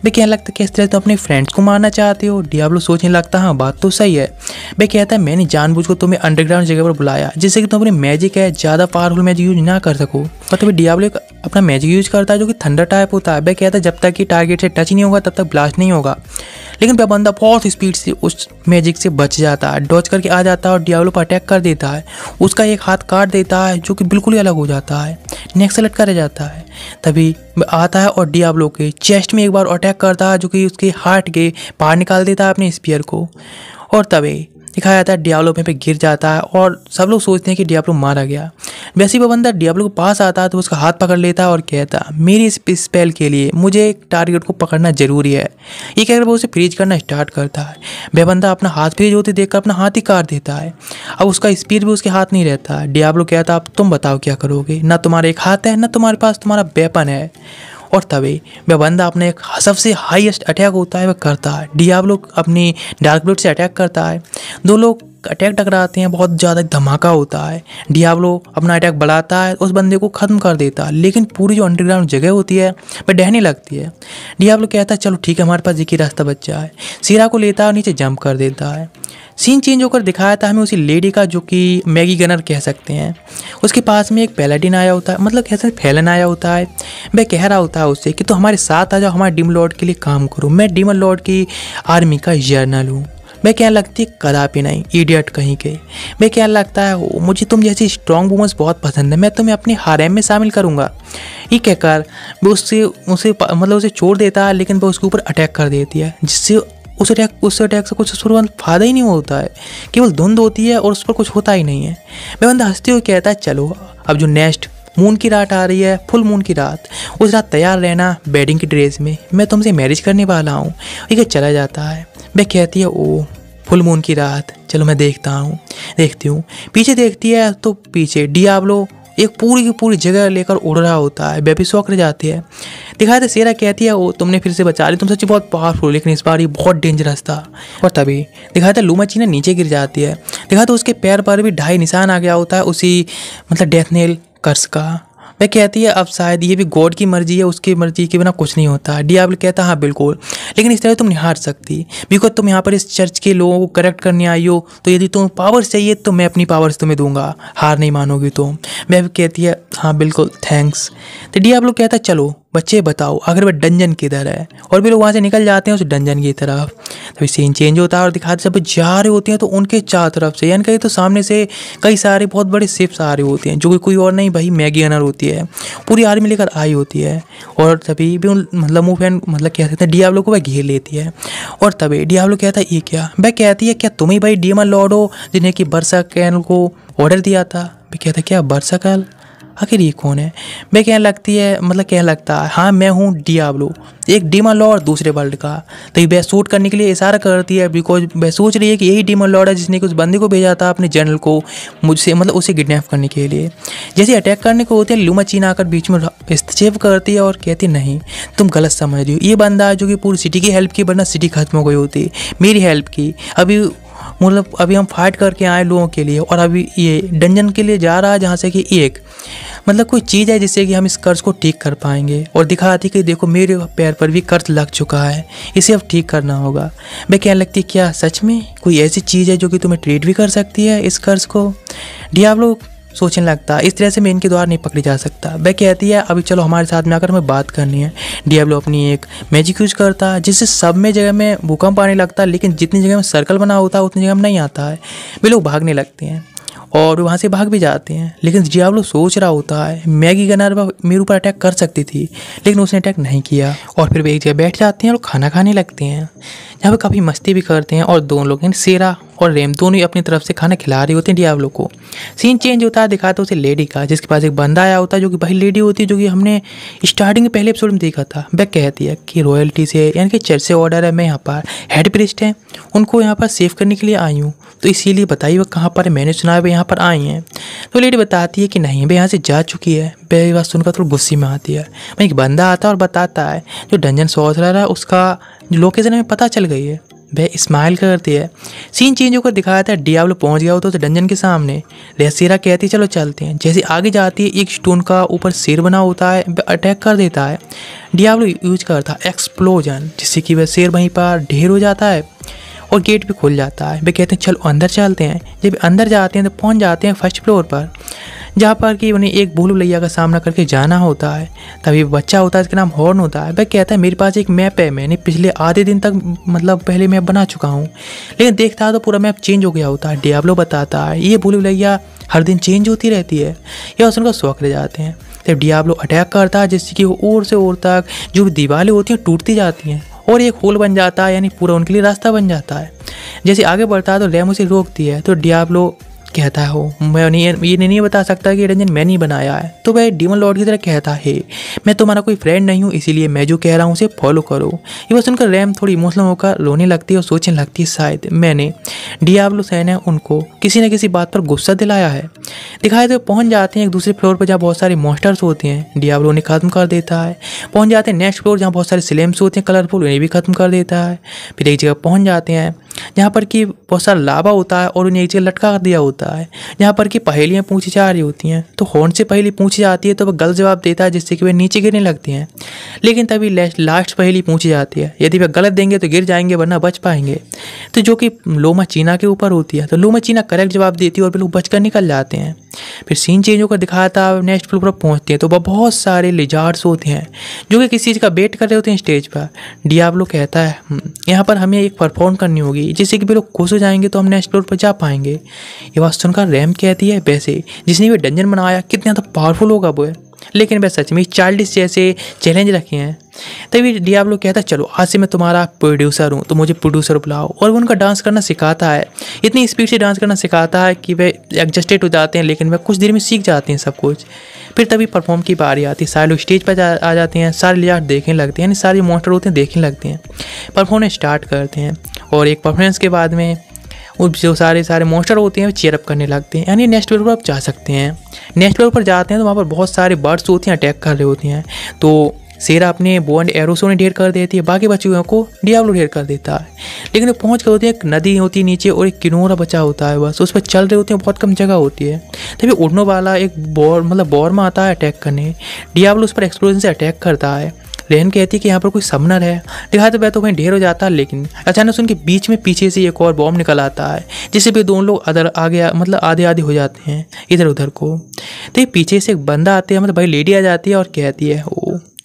वह कहने लगता है कि इस तरह तो अपने फ्रेंड्स को मारना चाहते हो डियाब्लो सोचने लगता हाँ बात तो सही है वह कहता है मैंने जानबूझ को तुम्हें अंडरग्राउंड जगह पर बुलाया जिससे कि तुम अपने मैजिक है ज़्यादा पावरफुल मैजिक यूज ना कर सको और तभी डियाब्लो अपना मैजिक यूज करता है जो कि थंडर टाइप होता है वह कहता है जब तक कि टारगेट से टच नहीं होगा तब तक ब्लास्ट नहीं होगा लेकिन वह बंदा बहुत स्पीड से उस मैजिक से बच जाता है डॉच करके आ जाता है और डियाब्लो पर अटैक कर देता है उसका एक हाथ काट देता है जो कि बिल्कुल ही अलग हो जाता है नेक से लटका रह जाता है तभी आता है और डियाब्लो के चेस्ट में एक बार अटैक करता है जो कि उसके हार्ट के बाहर निकाल देता है अपने स्पियर को और तभी दिखाया जाता है डियाब्लो में पे गिर जाता है और सब लोग सोचते हैं कि डियाब्लो मारा गया वैसे वो बंदा डियाब्लो के पास आता तो उसका हाथ पकड़ लेता और कहता मेरी इस स्पेल के लिए मुझे एक टारगेट को पकड़ना ज़रूरी है ये कहकर वो उसे फ्रीज करना स्टार्ट करता है वह बंदा अपना हाथ फ्रीज होते देखकर अपना हाथ ही काट देता है अब उसका स्पीड भी उसके हाथ नहीं रहता डियाब्लो कहता अब तुम बताओ क्या करोगे ना तुम्हारा एक हाथ है ना तुम्हारे पास तुम्हारा वेपन है और तभी वह बंदा अपने एक सबसे हाईएस्ट अटैक होता है वह करता है डियाब्लो अपनी डार्क ब्लेड से अटैक करता है दो लोग अटैक टकराते हैं बहुत ज़्यादा धमाका होता है डियाबलो अपना अटैक बढ़ाता है उस बंदे को ख़त्म कर देता है लेकिन पूरी जो अंडरग्राउंड जगह होती है वह डहने लगती है डियाबलो कहता है चलो ठीक है हमारे पास एक ही रास्ता बच्चा है सिरा को लेता है और नीचे जंप कर देता है सीन चेंज होकर दिखाया था हमें उसी लेडी का जो कि मैगी गनर कह सकते हैं उसके पास में एक पैलाडिन आया होता है मतलब कैसे फैलन आया होता है वह कह रहा होता है उससे कि तो हमारे साथ आ जाओ हमारे डिम लॉर्ड के लिए काम करो मैं डिम लॉर्ड की आर्मी का जर्नल हूँ मैं क्या लगती कदापि नहीं इडियट कहीं के मैं क्या लगता है मुझे तुम जैसी स्ट्रॉन्ग वूमेंस बहुत पसंद है मैं तुम्हें अपने हारेम में शामिल करूँगा ये कहकर वो उससे उसे मतलब उसे छोड़ देता है लेकिन वो उसके ऊपर अटैक कर देती है जिससे उस अटैक उस अटैक से कुछ उसपर फायदा ही नहीं होता है केवल धुंध होती है और उस पर कुछ होता ही नहीं है मैं बंदा हंसते हुए कहता है चलो अब जो नेक्स्ट मून की रात आ रही है फुल मून की रात उस रात तैयार रहना वेडिंग की ड्रेस में मैं तुमसे मैरिज करने वाला हूँ ये चला जाता है वह कहती है ओ फुल मून की रात चलो मैं देखता हूँ देखती हूँ पीछे देखती है तो पीछे डियाब्लो एक पूरी की पूरी जगह लेकर उड़ रहा होता है बेबी शौक रह जाती है दिखाया था सेरा कहती है वो तुमने फिर से बचा ली तुम सच्ची बहुत पावरफुल लेकिन इस बार ये बहुत डेंजरस था और तभी दिखाया था लूमा चीना नीचे गिर जाती है दिखाया तो उसके पैर पर भी ढाई निशान आ गया होता है उसी मतलब डेथ नेल कर्ज़ का वह कहती है अब शायद ये भी गॉड की मर्जी है उसकी मर्जी के बिना कुछ नहीं होता डियाबल कहता है हाँ बिल्कुल लेकिन इस तरह तुम नहीं हार सकती बिकॉज तुम यहाँ पर इस चर्च के लोगों को करेक्ट करने आई हो तो यदि तुम पावर्स चाहिए तो मैं अपनी पावर्स तुम्हें दूंगा हार नहीं मानोगी तुम तो। वह कहती है हाँ बिल्कुल थैंक्स तो डियाबलो कहता है चलो बच्चे बताओ अगर वह डंजन किधर है और भी लोग वहाँ से निकल जाते हैं उस डंजन की तरफ तभी सीन चेंज होता है और दिखाते जब जा रहे होते हैं तो उनके चार तरफ से यानी कहीं तो सामने से कई सारे बहुत बड़े सिप्स आ रहे होते हैं जो कि कोई और नहीं भाई मैगी अनर होती है पूरी आर्मी लेकर आई होती है और तभी भी उन मतलब मूव एंड मतलब कह कहते हैं डियावलो को वह घेर लेती है और तभी डियावलो कहता है ये क्या वह कहती है क्या तुम्हें भाई डीमा एम जिन्हें कि बरसा कैन को ऑर्डर दिया था भी कहता क्या बरसा कैल आखिर ये कौन है मैं कह लगती है मतलब कह लगता है हाँ मैं हूँ डियाब्लो एक डीमा लॉर्ड दूसरे वर्ल्ड का तो ये वह करने के लिए इशारा करती है बिकॉज वह सोच रही है कि यही डीमा लॉर्ड है जिसने उस बंदे को भेजा था अपने जनरल को मुझसे मतलब उसे किडनैप करने के लिए जैसे अटैक करने को होते हैं लुमा चीन आकर बीच में हस्तक्षेप करती है और कहती नहीं तुम गलत समझ रही हो ये बंदा जो कि पूरी सिटी की हेल्प की वरना सिटी खत्म हो गई होती मेरी हेल्प की अभी मतलब अभी हम फाइट करके आए लोगों के लिए और अभी ये डंजन के लिए जा रहा है जहाँ से कि एक मतलब कोई चीज़ है जिससे कि हम इस कर्ज को ठीक कर पाएंगे और दिखा दिखाती कि देखो मेरे पैर पर भी कर्ज लग चुका है इसे अब ठीक करना होगा मैं कहने लगती क्या सच में कोई ऐसी चीज़ है जो कि तुम्हें ट्रीट भी कर सकती है इस कर्ज को डियाब्लो सोचने लगता है इस तरह से मैं इनके द्वारा नहीं पकड़ी जा सकता वह कहती है अभी चलो हमारे साथ में आकर हमें बात करनी है डियाब्लो अपनी एक मैजिक यूज करता है जिससे सब में जगह में भूकंप आने लगता है लेकिन जितनी जगह में सर्कल बना होता है उतनी जगह में नहीं आता है वे लोग भागने लगते हैं और वहाँ से भाग भी जाते हैं लेकिन जियावलो सोच रहा होता है मैगी गनर मेरे ऊपर अटैक कर सकती थी लेकिन उसने अटैक नहीं किया और फिर वे एक जगह बैठ जाते हैं और खाना खाने लगते हैं यहाँ पर काफ़ी मस्ती भी करते हैं और दोनों लोग सेरा और रेम दोनों ही अपनी तरफ से खाना खिला रहे होते हैं डियावलो को सीन चेंज होता है दिखाता उसे लेडी का जिसके पास एक बंदा आया होता है जो कि भाई लेडी होती है जो कि हमने स्टार्टिंग पहले एपिसोड में देखा था वह कहती है कि रॉयल्टी से यानी कि चर्च से ऑर्डर है मैं यहाँ पर हेड प्रिस्ट हैं उनको यहाँ पर सेव करने के लिए आई हूँ तो इसीलिए बताइए वह कहाँ पर मैंने सुना है वह यहाँ पर आई हैं तो लेडी बताती है कि नहीं वह यहाँ से जा चुकी है वह बात सुनकर थोड़ा गुस्से में आती है वहीं एक बंदा आता है और बताता है जो डंजन सॉस रहा है उसका जो लोकेशन हमें पता चल गई है वह स्माइल करती है सीन चेंज होकर दिखाया था डियावलो पहुंच गया होता तो डंजन के सामने रेसेरा कहती है चलो चलते हैं जैसे आगे जाती है एक स्टोन का ऊपर सिर बना होता है वह अटैक कर देता है डियावलो यूज करता है एक्सप्लोजन जिससे कि वह शेर वहीं पर ढेर हो जाता है और गेट भी खुल जाता है वे कहते हैं चलो अंदर चलते हैं जब अंदर जाते हैं तो पहुँच जाते हैं फर्स्ट फ्लोर पर जहाँ पर कि उन्हें एक भूल भुलैया का सामना करके जाना होता है तभी बच्चा होता है जिसका नाम हॉर्न होता है वह कहता है मेरे पास एक मैप है मैंने पिछले आधे दिन तक मतलब पहले मैप बना चुका हूँ लेकिन देखता है तो पूरा मैप चेंज हो गया होता है डियाब्लो बताता है ये भूल भुलैया हर दिन चेंज होती रहती है या उस शौक ले जाते हैं तब डियाबलो अटैक करता है जिससे कि वो ओर से ओर तक जो भी दीवारें होती हैं टूटती जाती हैं और एक होल बन जाता है यानी पूरा उनके लिए रास्ता बन जाता है जैसे आगे बढ़ता है तो लैम उसे रोकती है तो डियाब्लो कहता हो मैं उन्हें ये नहीं बता सकता कि रंजन मैंने ही बनाया है तो वह डीमन लॉर्ड की तरह कहता है मैं तुम्हारा कोई फ्रेंड नहीं हूँ इसीलिए मैं जो कह रहा हूँ उसे फॉलो करो ये बस उनका रैम थोड़ी इमोशनल होकर रोने लगती है और सोचने लगती है शायद मैंने डियाब्लो सैन है उनको किसी न किसी बात पर गुस्सा दिलाया है दिखाए तो पहुंच जाते हैं एक दूसरे फ्लोर पर जहाँ बहुत सारे मॉन्स्टर्स होते हैं डियाब्लो उन्हें ख़त्म कर देता है पहुंच जाते हैं नेक्स्ट फ्लोर जहाँ बहुत सारे स्लेम्स होते हैं कलरफुल उन्हें भी ख़त्म कर देता है फिर एक जगह पहुंच जाते हैं जहाँ पर कि बहुत सारा लावा होता है और उन्हें एक जगह लटका दिया होता है जहाँ पर कि पहेलियाँ पूछी जा रही होती हैं तो हॉर्न से पहली पूछी जाती है तो वह गलत जवाब देता है जिससे कि वे नीचे गिरने लगती हैं लेकिन तभी लास्ट पहेली पूछी जाती है यदि वह गलत देंगे तो गिर जाएंगे वरना बच पाएंगे तो जो कि लोमा चीना के ऊपर होती है तो लोमा चीना करेक्ट जवाब देती है और फिर लोग बचकर निकल जाते हैं फिर सीन चेंज होकर दिखाया था नेक्स्ट फ्लोर पर पहुँचते हैं तो वह बहुत सारे लिजार्ड्स होते हैं जो कि किसी चीज़ का वेट कर रहे होते हैं स्टेज पर डियाब्लो कहता है हम्म, यहाँ पर हमें एक परफॉर्म करनी होगी जिससे कि वे लोग खुश हो जाएंगे तो हम नेक्स्ट फ्लोर पर जा पाएंगे ये बात सुनकर रैम कहती है वैसे जिसने भी डंजन बनाया कितना ज़्यादा पावरफुल होगा वो लेकिन वह सच में चार्लिस जैसे चैलेंज रखे हैं तभी डियाब्लो कहता है चलो आज से मैं तुम्हारा प्रोड्यूसर हूँ तो मुझे प्रोड्यूसर बुलाओ और वो उनका डांस करना सिखाता है इतनी स्पीड से डांस करना सिखाता है कि वे एडजस्टेड हो जाते हैं लेकिन वह कुछ देर में सीख जाते हैं सब कुछ फिर तभी परफॉर्म की बारी आती है सारे लोग स्टेज पर जा, आ जाते हैं सारे लियाट देखने लगते हैं यानी सारे मोस्टर होते हैं देखने लगते हैं परफॉर्मेंस स्टार्ट करते हैं और एक परफॉर्मेंस के बाद में और जो सारे सारे मॉन्स्टर होते हैं वो चेयरअप करने लगते हैं यानी नेक्स्ट लेवल पर आप जा सकते हैं नेक्स्ट लेवल पर जाते हैं तो वहाँ पर बहुत सारे बर्ड्स होते हैं अटैक कर रहे होते हैं तो सेरा अपने बोन एरोसो ने ढेर कर देती है बाकी बच्चों को डियावलो ढेर कर देता है लेकिन वो पहुँच कर होती है एक नदी होती है नीचे और एक किनोरा बचा होता है बस उस पर चल रहे होते हैं बहुत कम जगह होती है तभी उड़ने वाला एक बॉर मतलब बॉर में आता है अटैक करने डियावलो उस पर एक्सप्लोजन से अटैक करता है रेहन कहती है कि यहाँ पर कोई समनर है लिहाजा वह तो, तो वहीं ढेर हो जाता है लेकिन अचानक उनके बीच में पीछे से एक और बॉम्ब निकल आता है जिससे भी दोनों लोग अदर आगे मतलब आधे आधे हो जाते हैं इधर उधर को तो पीछे से एक बंदा आते हैं मतलब भाई लेडी आ जाती है और कहती है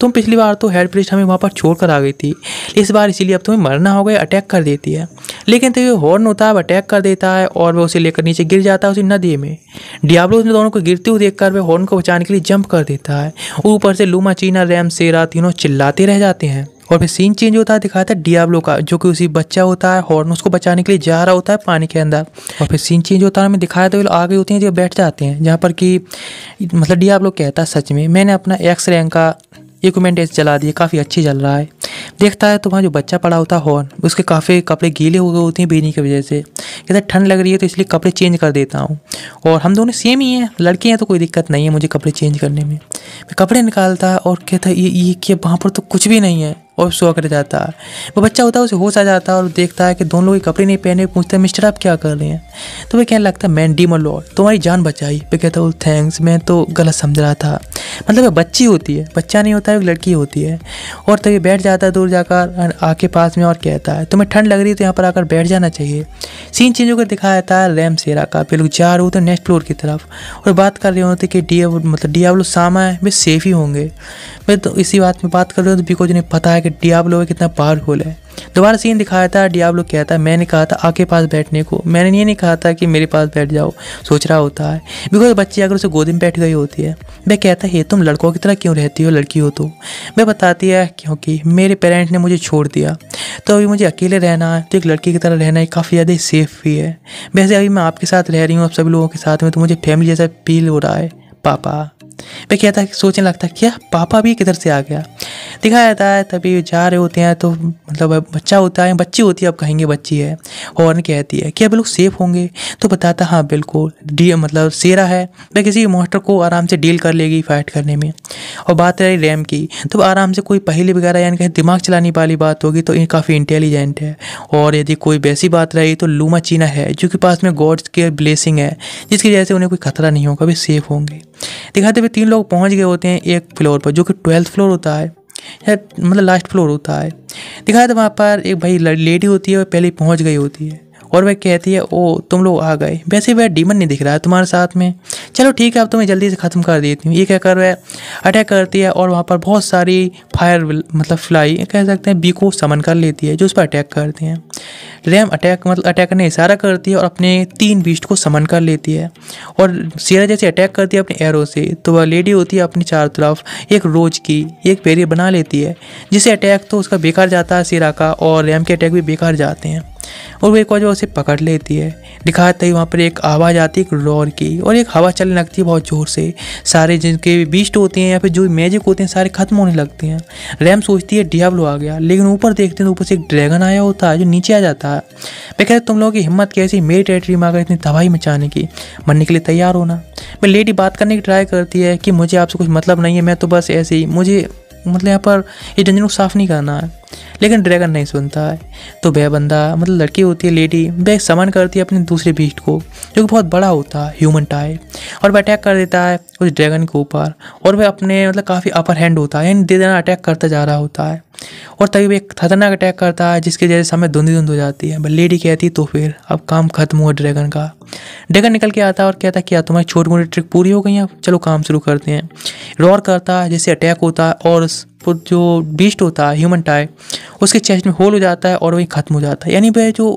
तुम पिछली बार तो हेड प्रिस्ट हमें वहाँ पर छोड़ कर आ गई थी इस बार इसीलिए अब तुम्हें मरना होगा अटैक कर देती है लेकिन तभी तो ये हॉर्न होता है अटैक कर देता है और वह उसे लेकर नीचे गिर जाता है उसी नदी में डियाबलो उसने दोनों को गिरते हुए देखकर वह हॉर्न को बचाने के लिए जंप कर देता है ऊपर से लूमा चीना रैम सेरा तीनों चिल्लाते रह जाते हैं और फिर सीन चेंज होता है दिखाता है डियाब्लो का जो कि उसी बच्चा होता है हॉर्न उसको बचाने के लिए जा रहा होता है पानी के अंदर और फिर सीन चेंज होता है हमें दिखाया तो आगे होते हैं जो बैठ जाते हैं जहाँ पर कि मतलब डियाब्लो कहता है सच में मैंने अपना एक्स रैंक का ये कमेंट चला दिए काफ़ी अच्छी चल रहा है देखता है तो वहाँ जो बच्चा पड़ा होता हॉर्न उसके काफ़ी कपड़े गीले हो गए होते हैं बीनी की वजह से कहते हैं ठंड लग रही है तो इसलिए कपड़े चेंज कर देता हूँ और हम दोनों सेम ही हैं लड़के हैं तो कोई दिक्कत नहीं है मुझे कपड़े चेंज करने में मैं कपड़े निकालता और कहता ये ये कि वहाँ पर तो कुछ भी नहीं है और शो कर जाता है वो बच्चा होता है उसे होश आ जाता है और देखता है कि दोनों लोग कपड़े नहीं पहने पूछते हैं मिस्टर आप क्या कर रहे हैं तो वह कहने लगता है मैं डी मलो तुम्हारी जान बचाई मैं कहता हूँ थैंक्स मैं तो गलत समझ रहा था मतलब वह बच्ची होती है बच्चा नहीं होता है एक लड़की होती है और तभी तो बैठ जाता है दूर जाकर आके पास में और कहता है तुम्हें ठंड लग रही है तो यहाँ पर आकर बैठ जाना चाहिए सीन चेंज होकर दिखाया जाता है रैम सेरा का फिर लोग जा रहे होते हैं नेक्स्ट फ्लोर की तरफ और बात कर रहे होते कि डी मतलब डी सामा है वे सेफ ही होंगे मैं तो इसी बात में बात कर रहे हो तो बिकॉज उन्हें पता है कि डियाबलो में कितना पावरफुल है दोबारा सीन दिखाया था लोग कहता है मैंने कहा था आके पास बैठने को मैंने ये नहीं कहा था कि मेरे पास बैठ जाओ सोच रहा होता है बिकॉज बच्चे अगर उसे गोदी में बैठ गई होती है वह कहता है तुम लड़कों की तरह क्यों रहती हो लड़की हो तो वह बताती है क्योंकि मेरे पेरेंट्स ने मुझे छोड़ दिया तो अभी मुझे अकेले रहना है तो एक लड़की की तरह रहना है काफ़ी ज़्यादा सेफ भी है वैसे अभी मैं आपके साथ रह रही हूँ आप सभी लोगों के साथ में तो मुझे फैमिली जैसा फील हो रहा है पापा वह कहता है सोचने लगता क्या पापा भी किधर से आ गया दिखाया जाता है तभी जा रहे होते हैं तो मतलब बच्चा होता है बच्ची होती है आप कहेंगे बच्ची है हॉर्न कहती है क्या लोग सेफ होंगे तो बताता हाँ बिल्कुल डी मतलब सेरा है वह किसी मोस्टर को आराम से डील कर लेगी फाइट करने में और बात रही रैम की तो आराम से कोई पहले वगैरह यानी कहीं दिमाग चलाने वाली बात होगी तो ये काफ़ी इंटेलिजेंट है और यदि कोई वैसी बात रही तो लूमा चीना है जो कि पास में गॉड्स के ब्लेसिंग है जिसकी वजह से उन्हें कोई खतरा नहीं होगा वे सेफ होंगे दिखाते हुए तीन लोग पहुंच गए होते हैं एक फ्लोर पर जो कि ट्वेल्थ फ्लोर होता है मतलब लास्ट फ्लोर होता है दिखाया था वहाँ पर एक भाई लेडी होती है वह पहले पहुँच गई होती है और वह कहती है ओ तुम लोग आ गए वैसे वह डीमन नहीं दिख रहा है तुम्हारे साथ में चलो ठीक है अब तुम्हें जल्दी से ख़त्म कर देती हूँ ये कहकर वह अटैक करती है और वहाँ पर बहुत सारी फायर मतलब फ्लाई कह सकते हैं बी को समन कर लेती है जो उस पर अटैक करते हैं रैम अटैक मतलब अटैक करने इशारा करती है और अपने तीन बीस्ट को समन कर लेती है और सीरा जैसे अटैक करती है अपने एरो से तो वह लेडी होती है अपनी चारों तरफ एक रोज की एक पेरी बना लेती है जिसे अटैक तो उसका बेकार जाता है सीरा का और रैम के अटैक भी बेकार जाते हैं और वो एक बार उसे पकड़ लेती है दिखाते ही वहाँ पर एक आवाज़ आती है एक रोर की और एक हवा चलने लगती है बहुत ज़ोर से सारे जिनके बीस्ट होते हैं या फिर जो मैजिक होते हैं सारे ख़त्म होने लगते हैं रैम सोचती है डियाब्लो आ गया लेकिन ऊपर देखते हैं तो ऊपर से एक ड्रैगन आया होता है जो नीचे किया जाता है मैं कह रहा तुम लोगों की हिम्मत कैसी मेरी टेरिटरी में आकर इतनी तबाही मचाने की मरने के लिए तैयार होना मैं लेडी बात करने की ट्राई करती है कि मुझे आपसे कुछ मतलब नहीं है मैं तो बस ऐसे ही मुझे मतलब यहाँ पर ये डंजन को साफ़ नहीं करना है लेकिन ड्रैगन नहीं सुनता है तो वह बंदा मतलब लड़की होती है लेडी वह समन करती है अपने दूसरे बीस्ट को जो कि बहुत बड़ा होता है ह्यूमन टाइप और वह अटैक कर देता है उस ड्रैगन के ऊपर और वह अपने मतलब काफ़ी अपर हैंड होता है यानी दे देना अटैक करता जा रहा होता है और तभी वह एक खतरनाक अटैक करता है जिसके जैसे समय धुंध धुंध हो जाती है लेडी कहती तो फिर अब काम खत्म हुआ ड्रैगन का ड्रैगन निकल के आता है और कहता है क्या तुम्हारी छोटी मोटी ट्रिक पूरी हो गई है चलो काम शुरू करते हैं रोर करता है जैसे अटैक होता है और जो बीस्ट होता है ह्यूमन टाई उसके चेस्ट में होल हो जाता है और वही ख़त्म हो जाता है यानी वह जो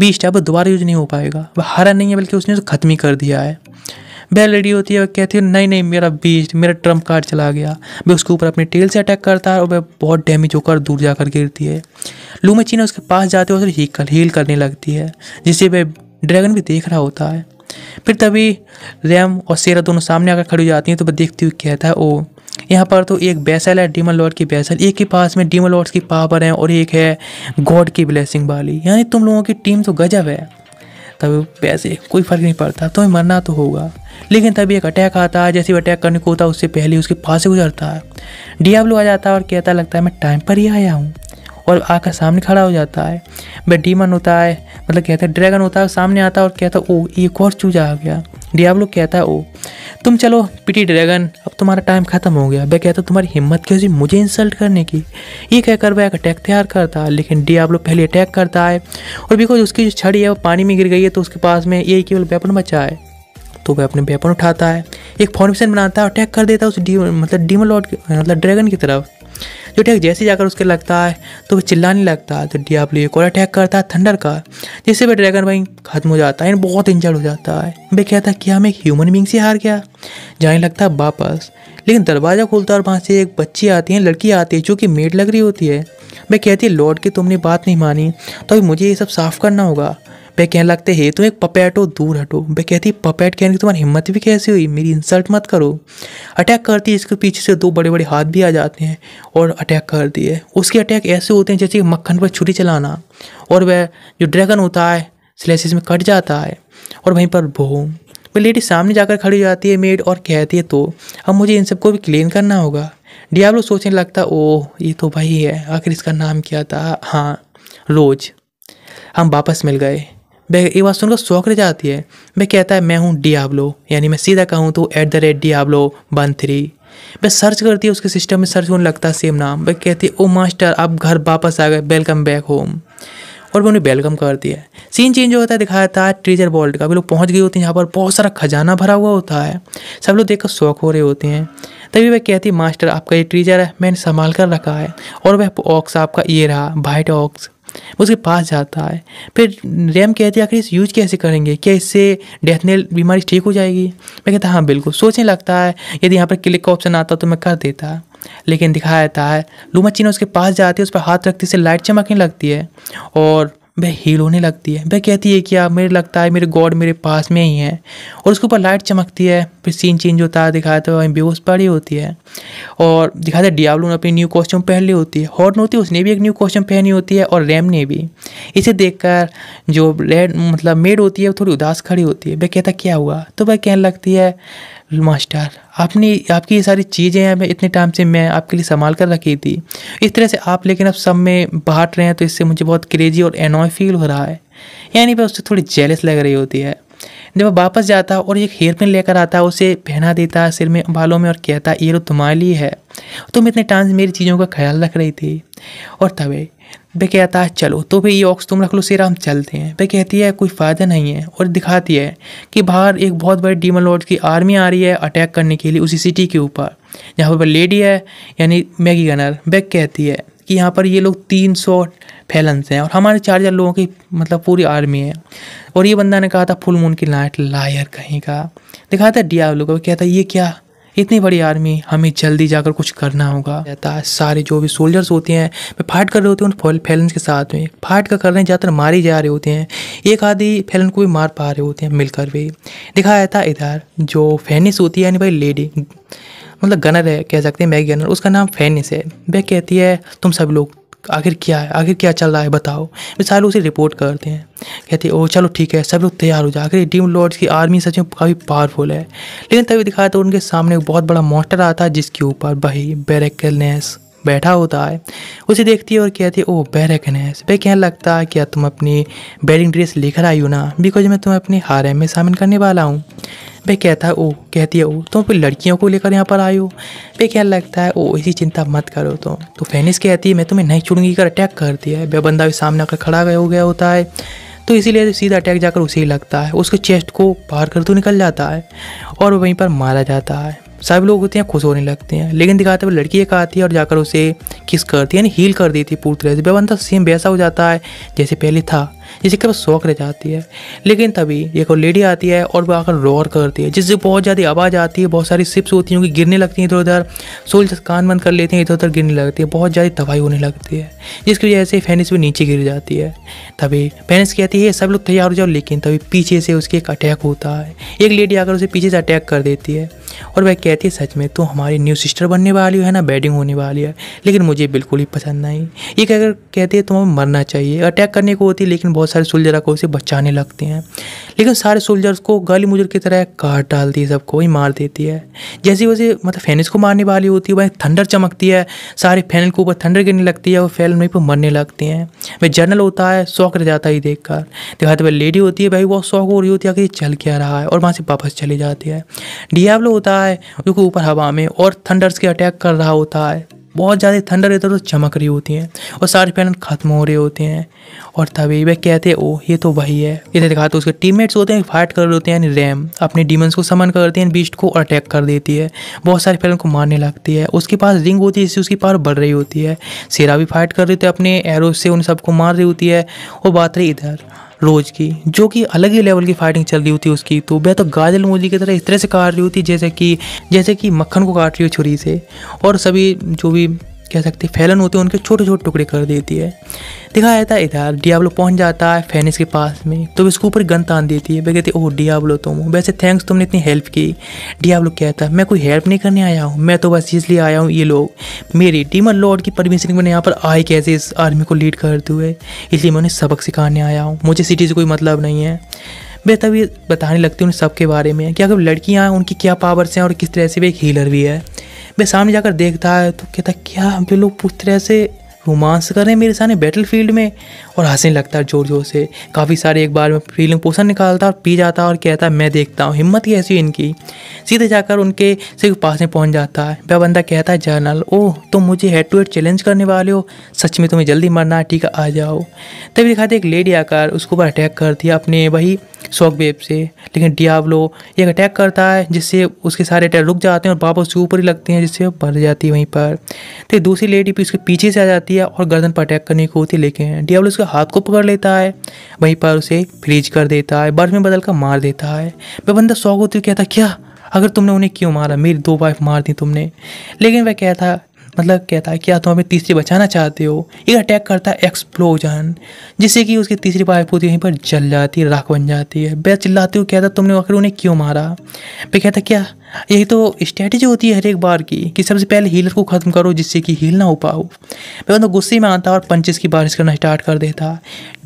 बीस्ट है वो दोबारा यूज नहीं हो पाएगा वह हरा नहीं है बल्कि उसने उसे ख़त्म ही कर दिया है वह लेडी होती है वह कहती है नहीं नहीं मेरा बीस्ट मेरा ट्रम्प कार्ड चला गया वह उसके ऊपर अपने टेल से अटैक करता है और वह बहुत डैमेज होकर दूर जाकर गिरती है लूमेचीना उसके पास जाते हुए उसे कर, हील करने लगती है जिसे वह ड्रैगन भी देख रहा होता है फिर तभी रैम और सेरा दोनों सामने आकर खड़ी हो जाती हैं तो वह देखती हुई कहता है ओ यहाँ पर तो एक बैसल है डीमन लॉर्ड की बैसल एक के पास में डीमन लॉर्ड्स की पावर है और एक है गॉड की ब्लेसिंग वाली यानी तुम लोगों की टीम तो गजब है तब पैसे कोई फ़र्क नहीं पड़ता तुम्हें मरना तो होगा लेकिन तभी एक अटैक आता है जैसे वो अटैक करने को होता है उससे पहले उसके पास से गुजरता है डियाब्लो आ जाता है और कहता लगता है मैं टाइम पर ही आया हूँ और आकर सामने खड़ा हो जाता है वह डीमन होता है मतलब कहता है ड्रैगन होता है सामने आता है और कहता है ओ एक और चूजा आ गया डियाब्लो कहता है ओ तुम चलो पिटी ड्रैगन अब तुम्हारा टाइम खत्म हो गया वह कहता तुम्हारी हिम्मत कैसी मुझे इंसल्ट करने की ये कहकर वह एक अटैक तैयार करता है लेकिन डियाब्लो पहले अटैक करता है और बिकॉज उसकी जो छड़ी है वो पानी में गिर गई है तो उसके पास में यही केवल वेपन बचा है तो वह अपने वेपन उठाता है एक फॉर्मेशन बनाता है अटैक कर देता है उस डी मतलब डीमो मतलब ड्रैगन की तरफ जो अटैक जैसे जाकर उसके लगता है तो वो चिल्लाने लगता है तो डियाब्लो एक और अटैक करता है थंडर का जिससे वह ड्रैगन भाई खत्म हो जाता है एंड बहुत इंजर्ड हो जाता है वह कहता है क्या मैं एक ह्यूमन बींग से हार गया जाने लगता है वापस लेकिन दरवाज़ा खुलता है और वहाँ से एक बच्ची आती है लड़की आती है जो कि मेड लग रही होती है वह कहती है लौट के तुमने बात नहीं मानी तो अभी मुझे ये सब साफ़ करना होगा वे कहने लगते हे तुम एक पपेट हो दूर हटो वे कहती पपेट कहने की तुम्हारी हिम्मत भी कैसी हुई मेरी इंसल्ट मत करो अटैक करती है इसके पीछे से दो बड़े बड़े हाथ भी आ जाते हैं और अटैक करती है उसके अटैक ऐसे होते हैं जैसे मक्खन पर छुरी चलाना और वह जो ड्रैगन होता है स्लेसिस में कट जाता है और वहीं पर भोम वह लेडी सामने जाकर खड़ी हो जाती है मेड और कहती है तो अब मुझे इन सबको भी क्लीन करना होगा डियाब्लो सोचने लगता ओह ये तो भाई है आखिर इसका नाम क्या था हाँ रोज हम वापस मिल गए वह बात सुनकर शौक रह जाती है वह कहता है मैं हूँ डियाब्लो यानी मैं सीधा कहूँ तो ऐट द रेट आबलो वन थ्री वह सर्च करती है उसके सिस्टम में सर्च होने लगता है सेम नाम वह कहती है ओ मास्टर आप घर वापस आ गए वेलकम बैक होम और वो उन्हें वेलकम करती है सीन चेंज जो होता है दिखाया था ट्रीजर बॉल्ट का भी लोग पहुँच गए होते हैं यहाँ पर बहुत सारा खजाना भरा हुआ होता है सब लोग देखकर शौक हो रहे होते हैं तभी वह कहती मास्टर आपका ये ट्रीजर है मैंने संभाल कर रखा है और वह ऑक्स आपका ये रहा वाइट ऑक्स उसके पास जाता है फिर रैम कहती है आखिर इस यूज कैसे करेंगे क्या इससे डेथ नेल बीमारी ठीक हो जाएगी मैं कहता हाँ बिल्कुल सोचने लगता है यदि यहाँ पर क्लिक का ऑप्शन आता तो मैं कर देता लेकिन दिखाया जाता है लूमा चीना उसके पास जाती है उस पर हाथ रखती से लाइट चमकने लगती है और वह हील होने लगती है वह कहती है कि आप हाँ, मेरे लगता है मेरे गॉड मेरे पास में ही है और उसके ऊपर लाइट चमकती है फिर सीन चेंज होता है दिखाते हुए बेहोश पड़ी होती है और दिखाते डियावलो ने अपनी न्यू कॉस्ट्यूम पहन ली होती है हॉर्न होती है उसने भी एक न्यू कॉस्ट्यूम पहनी होती है और रैम ने भी इसे देख जो रेड मतलब मेड होती है वो थोड़ी उदास खड़ी होती है वह कहता क्या हुआ तो वह कहने लगती है मास्टर आपने आपकी ये सारी चीज़ें हैं मैं इतने टाइम से मैं आपके लिए संभाल कर रखी थी इस तरह से आप लेकिन अब सब में बांट रहे हैं तो इससे मुझे बहुत क्रेजी और एनॉय फील हो रहा है यानी मैं उससे थोड़ी जेलस लग रही होती है जब वो वापस जाता और एक हेयर पिन लेकर आता उसे पहना देता सिर में बालों में और कहता ये तो तुम्हारे लिए है तुम तो इतने टाइम से मेरी चीज़ों का ख्याल रख रही थी और तबे वे कहता है चलो तो भाई ये ऑक्स तुम रख लो सिरा हम चलते हैं वे कहती है कोई फ़ायदा नहीं है और दिखाती है कि बाहर एक बहुत बड़ी डीमन लॉर्ड की आर्मी आ रही है अटैक करने के लिए उसी सिटी के ऊपर यहाँ पर लेडी है यानी मैगी गनर वे कहती है कि यहाँ पर ये लोग तीन सौ फैलनस हैं और हमारे चार हज़ार लोगों की मतलब पूरी आर्मी है और ये बंदा ने कहा था फुल मून की नाइट लायर कहीं का दिखाता है डिया का कहता है ये क्या इतनी बड़ी आर्मी हमें जल्दी जाकर कुछ करना होगा रहता सारे जो भी सोल्जर्स होते हैं वे फाइट कर रहे होते हैं उन फैलन के साथ में फाइट कर रहे हैं ज़्यादातर मारे जा रहे होते हैं एक आधी फैलन को भी मार पा रहे होते हैं मिलकर भी दिखाया है इधर जो फैनिस होती है यानी भाई लेडी मतलब गनर है कह सकते हैं मैग गनर उसका नाम फैनिस है वह कहती है तुम सब लोग आखिर क्या है आखिर क्या चल रहा है बताओ मिसाल सारे लोग उसे रिपोर्ट करते हैं कहते हैं ओ चलो ठीक है सब लोग तैयार हो जाए आखिर डीम लॉर्ड्स की आर्मी सच में काफ़ी पावरफुल है लेकिन तभी दिखाया तो उनके सामने एक बहुत बड़ा मॉन्स्टर आता है जिसके ऊपर बही बेरेकलनेस बैठा होता है उसे देखती है और कहती है ओ बैरकनेस वह कह लगता है क्या तुम अपनी बैटिंग ड्रेस लेकर आई हो ना बिकॉज मैं तुम्हें अपने हार में शामिल करने वाला हूँ वह कहता है ओ कहती है ओ तुम अपनी लड़कियों को लेकर यहाँ पर आयो वे कह लगता है ओ ऐसी चिंता मत करो तुम तो, तो फैनिस कहती है मैं तुम्हें नहीं छुड़ूंगी कर अटैक करती है वह बंदा भी सामने आकर खड़ा हो गया होता है तो इसीलिए सीधा अटैक जाकर उसे ही लगता है उसके चेस्ट को पार कर तो निकल जाता है और वहीं पर मारा जाता है सब लोग होते हैं खुश होने लगते हैं लेकिन दिखाते हुए लड़की एक आती है और जाकर उसे किस करती है यानी हील कर देती है पूरी तरह से वह सेम वैसा हो जाता है जैसे पहले था जिसे कभी शौक रह जाती है लेकिन तभी एक और लेडी आती है और वह आकर रोर करती है जिससे बहुत ज़्यादा आवाज़ आती है बहुत सारी सिप्स होती हैं कि गिरने लगती हैं इधर उधर सोल कान बंद कर लेते हैं इधर उधर गिरने लगती है बहुत ज़्यादा तबाही होने लगती है जिसकी वजह से फैनिस भी नीचे गिर जाती है तभी फैनिस कहती है सब लोग तैयार हो जाओ लेकिन तभी पीछे से उसके एक अटैक होता है एक लेडी आकर उसे पीछे से अटैक कर देती है और वह कहती है सच में तो हमारी न्यू सिस्टर बनने वाली है ना बैटिंग होने वाली है लेकिन मुझे बिल्कुल ही पसंद नहीं ये कहकर कहती है तुम्हें मरना चाहिए अटैक करने को होती है लेकिन बहुत सारे सोल्जर आकर उसे बचाने लगते हैं लेकिन सारे सोल्जर्स को गाली मुजर की तरह काट डालती है सबको ही मार देती है जैसे वैसे मतलब फैनिस को मारने वाली होती है वह थंडर चमकती है सारे फैनल के ऊपर थंडर गिरने लगती है और फैल वहीं पर मरने लगते हैं वह जर्नल होता है शौक रह जाता है देख कर दिखाते वह लेडी होती है भाई बहुत शौक हो रही होती है कि चल क्या रहा है और वहाँ से वापस चले जाती है डियावलो होता होता है जो कि ऊपर हवा में और थंडर्स के अटैक कर रहा होता है बहुत ज़्यादा थंडर इधर उधर चमक रही होती हैं और सारे पैनल ख़त्म हो रहे होते हैं और तभी वह कहते हैं ओ ये तो वही है इधर तो दिखाते तो उसके टीममेट्स होते हैं फाइट कर रहे होते हैं रैम अपने डीमंस को समन करते हैं बीस्ट को अटैक कर देती है बहुत सारे पैनल को मारने लगती है उसके पास रिंग होती है जिससे उसकी पावर बढ़ रही होती है सेरा भी फाइट कर रही होती है अपने एरो से उन सबको मार रही होती है और बात रही इधर रोज़ की जो कि अलग ही लेवल की फाइटिंग चल रही होती है उसकी तो वह तो गाजल मूली की तरह इस तरह से काट रही होती जैसे कि जैसे कि मक्खन को काट रही हो छुरी से और सभी जो भी कह सकते फैलन होते हैं उनके छोटे छोटे टुकड़े कर देती है दिखाया जाता है इधर डियाबलो पहुंच जाता है फैनिस के पास में तो इसके ऊपर गन तान देती है वह कहती है ओह डियाबलो तुम वैसे थैंक्स तुमने इतनी हेल्प की डियाब्लो कहता है मैं कोई हेल्प नहीं करने आया हूँ मैं तो बस इसलिए आया हूँ ये लोग मेरी डीमर लॉर्ड की परमिशन मैंने यहाँ पर आए कैसे इस आर्मी को लीड करते हुए इसलिए मैं उन्हें सबक सिखाने आया हूँ मुझे सिटी से कोई मतलब नहीं है वे तभी बताने लगती हूँ उन सब के बारे में कि अगर लड़कियाँ हैं उनकी क्या पावर्स हैं और किस तरह से वे एक हीलर भी है मैं सामने जाकर देखता है तो कहता क्या हम लोग पूरी तरह से रोमांस कर रहे हैं मेरे सामने बैटल फील्ड में और हंसने लगता है ज़ोर ज़ोर से काफ़ी सारे एक बार में फीलिंग पोषण निकालता और पी जाता और कहता है मैं देखता हूँ हिम्मत ही ऐसी इनकी सीधे जाकर उनके सिर्फ पास में पहुँच जाता है वह बंदा कहता है जर्नल ओह तुम तो मुझे हेड टू हेड चैलेंज करने वाले हो सच में तुम्हें जल्दी मरना है ठीक है आ जाओ तभी दिखाते एक लेडी आकर उसको ऊपर अटैक कर दिया अपने वही शॉक वेब से लेकिन डियावलो एक अटैक करता है जिससे उसके सारे अटैक रुक जाते हैं और वापस उसके ऊपर ही लगते हैं जिससे वो जाती है वहीं पर तो दूसरी लेडी भी उसके पीछे से आ जाती है और गर्दन पर अटैक करने को होती है लेकिन डियावलो उसका हाथ को पकड़ लेता है वहीं पर उसे फ्रीज कर देता है बर्फ में बदल कर मार देता है वह बंदा सौ होते कहता क्या अगर तुमने उन्हें क्यों मारा मेरी दो वाइफ मार दी तुमने लेकिन वह कहता मतलब कहता है क्या तुम हमें तीसरी बचाना चाहते हो ये अटैक करता है एक्सप्लोजन जिससे कि उसकी तीसरी वाइफ होती वहीं पर जल जाती है राख बन जाती है वह चिल्लाते हुए कहता तुमने आखिर उन्हें क्यों मारा वह कहता क्या यही तो स्ट्रैटेजी होती है हर एक बार की कि सबसे पहले हीलर को ख़त्म करो जिससे कि हील ना हो पाओ मैं मतलब गुस्से में आता और पंचेस की बारिश करना स्टार्ट कर देता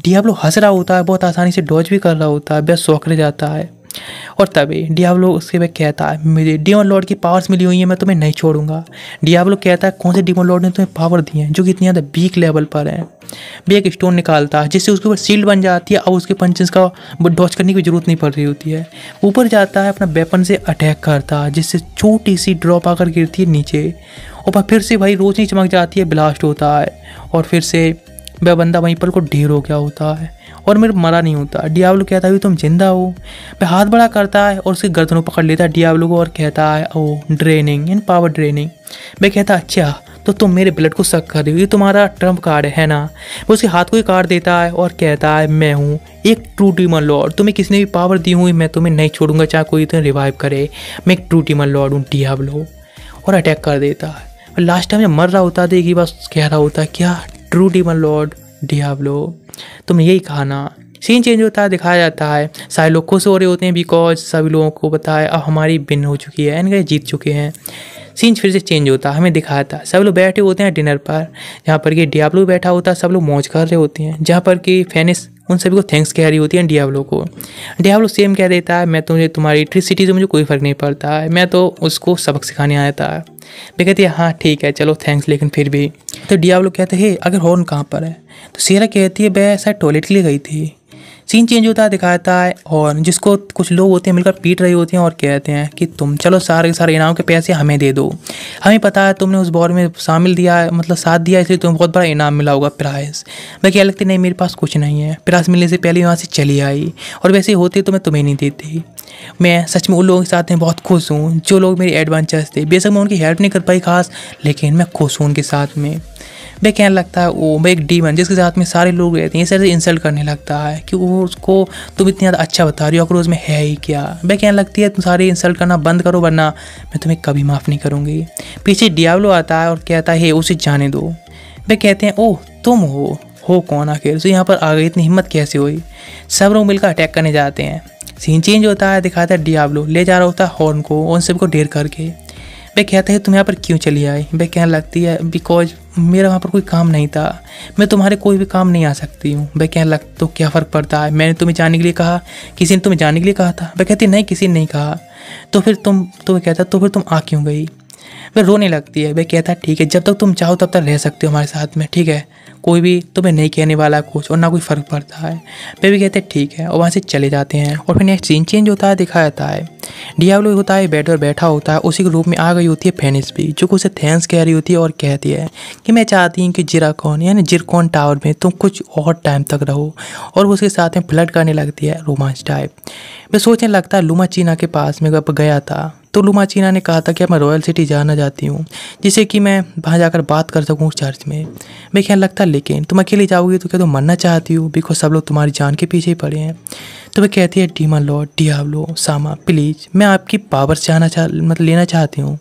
डियाब्लो हंस रहा होता है बहुत आसानी से डॉज भी कर रहा होता है बेस्ट सौकर जाता है और तभी डियावलो उसके बाद कहता है मुझे डिमोन लॉर्ड की पावर्स मिली हुई हैं मैं तुम्हें नहीं छोड़ूंगा डियावलो कहता है कौन से डिमोन लॉर्ड ने तुम्हें पावर दी हैं जो कि इतनी ज़्यादा वीक लेवल पर है भी एक स्टोन निकालता है जिससे उसके ऊपर सील्ड बन जाती है और उसके पंचेस का डॉच करने की जरूरत नहीं पड़ रही होती है ऊपर जाता है अपना वेपन से अटैक करता है जिससे छोटी सी ड्रॉप आकर गिरती है नीचे और फिर से भाई रोशनी चमक जाती है ब्लास्ट होता है और फिर से वह बंदा वहीं पर को ढेर हो गया होता है और मेरे मरा नहीं होता डियावलो कहता है तुम जिंदा हो वह हाथ बड़ा करता है और उसके गर्दनों पकड़ लेता है डियावलो को और कहता है oh draining in power draining मैं कहता अच्छा तो तुम मेरे ब्लड को सक कर रहे हो ये तुम्हारा ट्रम्प कार्ड है ना वो उसके हाथ को ही कार्ड देता है और कहता है मैं हूँ एक ट्रू टीमर लॉर्ड तुम्हें किसने भी पावर दी हुई मैं तुम्हें नहीं छोड़ूंगा चाहे कोई तुम्हें रिवाइव करे मैं एक ट्रू टीमर लॉर्ड हूँ डियावलो और अटैक कर देता है और लास्ट टाइम जब मर रहा होता था तो एक ही बार कह रहा होता क्या ट्रू टीमर लॉर्ड डियावलो तुमने तो यही कहा ना सीन चेंज होता है दिखाया जाता है सारे लोग खुश हो रहे होते हैं बिकॉज सभी लोगों को पता है अब हमारी बिन हो चुकी है एंड जीत चुके हैं सीन फिर से चेंज होता है हमें दिखाया था सब लोग बैठे होते हैं डिनर पर जहाँ पर कि डियाब्लो बैठा होता है सब लोग मौज कर रहे होते हैं जहाँ पर कि फैनिस उन सभी को थैंक्स कह रही होती है डियाब्लो को डियाब्लो सेम कह देता है मैं तुझे तुम्हारी इलेक्ट्रिसिटी से मुझे कोई फ़र्क नहीं पड़ता है मैं तो उसको सबक सिखाने आया था मैं कहती है हाँ ठीक है चलो थैंक्स लेकिन फिर भी तो डियाब्लो कहते हैं अगर हॉर्न कहाँ पर है तो सीरा कहती है वह शायद टॉयलेट के लिए गई थी सीन चेंज होता है दिखाता है और जिसको कुछ लोग होते हैं मिलकर पीट रहे होते हैं और कहते हैं कि तुम चलो सारे के सारे इनाम के पैसे हमें दे दो हमें पता है तुमने उस बॉर में शामिल दिया है मतलब साथ दिया इसलिए तुम्हें बहुत बड़ा इनाम मिला होगा प्राइस मैं क्या लगती नहीं मेरे पास कुछ नहीं है प्राइस मिलने से पहले वहाँ से चली आई और वैसे होती तो मैं तुम्हें नहीं देती मैं सच में उन लोगों के साथ में बहुत खुश हूँ जो लोग मेरे एडवेंचर्स थे बेशक मैं उनकी हेल्प नहीं कर पाई खास लेकिन मैं खुश हूँ उनके साथ में उन्हें कहने लगता है वो मैं एक डीमन जिसके साथ में सारे लोग रहते हैं इस तरह से इंसल्ट करने लगता है कि वो उसको तुम इतनी ज़्यादा अच्छा बता रही हो अक्रोज में है ही क्या मैं कहने लगती है तुम सारे इंसल्ट करना बंद करो वरना मैं तुम्हें कभी माफ़ नहीं करूँगी पीछे डियावलो आता है और कहता है उसे जाने दो वे कहते हैं ओह तुम हो हो कौन आखिर सो तो यहाँ पर आ गई इतनी हिम्मत कैसे हुई सब लोग मिलकर अटैक करने जाते हैं सीन चेंज होता है दिखाता है डियाब्लो ले जा रहा होता है हॉर्न को उन सबको ढेर करके वह कहता है तुम यहाँ पर क्यों चली आई वह कहने लगती है बिकॉज मेरा वहाँ पर कोई काम नहीं था मैं तुम्हारे कोई भी काम नहीं आ सकती हूँ वह कहने लग तो क्या फ़र्क पड़ता है मैंने तुम्हें जाने के लिए कहा किसी ने तुम्हें जाने के लिए कहा था वह कहती नहीं किसी ने नहीं कहा तो फिर तुम तो वह कहता तो फिर तुम आ क्यों गई वह रोने लगती है वह कहता ठीक है जब तक तुम चाहो तब तक रह सकते हो हमारे साथ में ठीक है कोई भी तुम्हें तो नहीं कहने वाला कुछ और ना कोई फ़र्क पड़ता है भी कहते हैं ठीक है और वहाँ से चले जाते हैं और फिर नेक्स्ट सीन चेंज होता है दिखा जाता है डियावलो होता है बेड पर बैठा होता है उसी के रूप में आ गई होती है फैनिस भी जो उसे थैंक्स कह रही होती है और कहती है कि मैं चाहती हूँ कि कौन यानी जिरकोन टावर में तुम कुछ और टाइम तक रहो और उसके साथ में फ्लड करने लगती है रोमांस टाइप मैं सोचने लगता है लुमा चीना के पास में जब गया था तो लुमा चीना ने कहा था कि मैं रॉयल सिटी जाना चाहती हूँ जिससे कि मैं वहाँ जाकर बात कर सकूँ चर्च में मैं ख्याल लगता लेकिन तुम अकेले जाओगे तो क्या तुम मरना चाहती हो बिकॉज सब लोग तुम्हारी जान के पीछे ही पड़े हैं तुम्हें तो कहती है डीमा लॉ डियावलो सामा प्लीज़ मैं आपकी पावर चाहना चाह मतलब लेना चाहती हूँ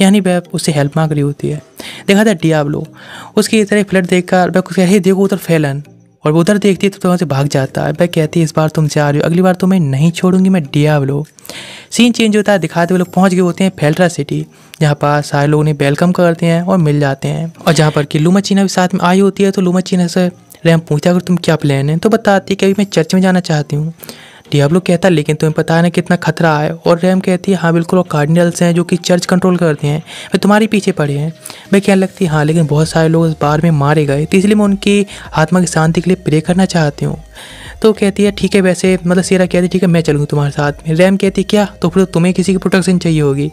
यानी वह उससे हेल्प मांग रही होती है देखा था डियावलो उसकी तरह फ्लैट देखकर वह कुछ कह देखो उधर फैलन और वो उधर देखती है तो वहाँ से भाग जाता है वह कहती है इस बार तुम जा रहे हो अगली बार तुम्हें नहीं छोड़ूंगी मैं डियावलो सीन चेंज होता है दिखाते हुए लोग पहुँच गए होते हैं फेल्ट्रा सिटी जहाँ पर सारे लोग उन्हें वेलकम करते हैं और मिल जाते हैं और जहाँ पर कि लूमा चीना भी साथ में आई होती है तो लूमा चीना से रैम पूछता है अगर तुम क्या प्लान है तो बताती है कि अभी मैं चर्च में जाना चाहती हूँ डियाब्लो कहता है लेकिन तुम्हें पता है ना कितना खतरा है और रैम कहती है हाँ बिल्कुल और कार्डिनल्स हैं जो कि चर्च कंट्रोल करते हैं वे तुम्हारे पीछे पड़े हैं मैं कहने लगती है हाँ लेकिन बहुत सारे लोग इस बार में मारे गए तो इसलिए मैं उनकी आत्मा की शांति के लिए प्रे करना चाहती हूँ तो कहती है ठीक है वैसे मतलब सीरा कहती है ठीक है मैं चलूँगी तुम्हारे साथ में रैम कहती है क्या तो फिर तुम्हें किसी की प्रोटेक्शन चाहिए होगी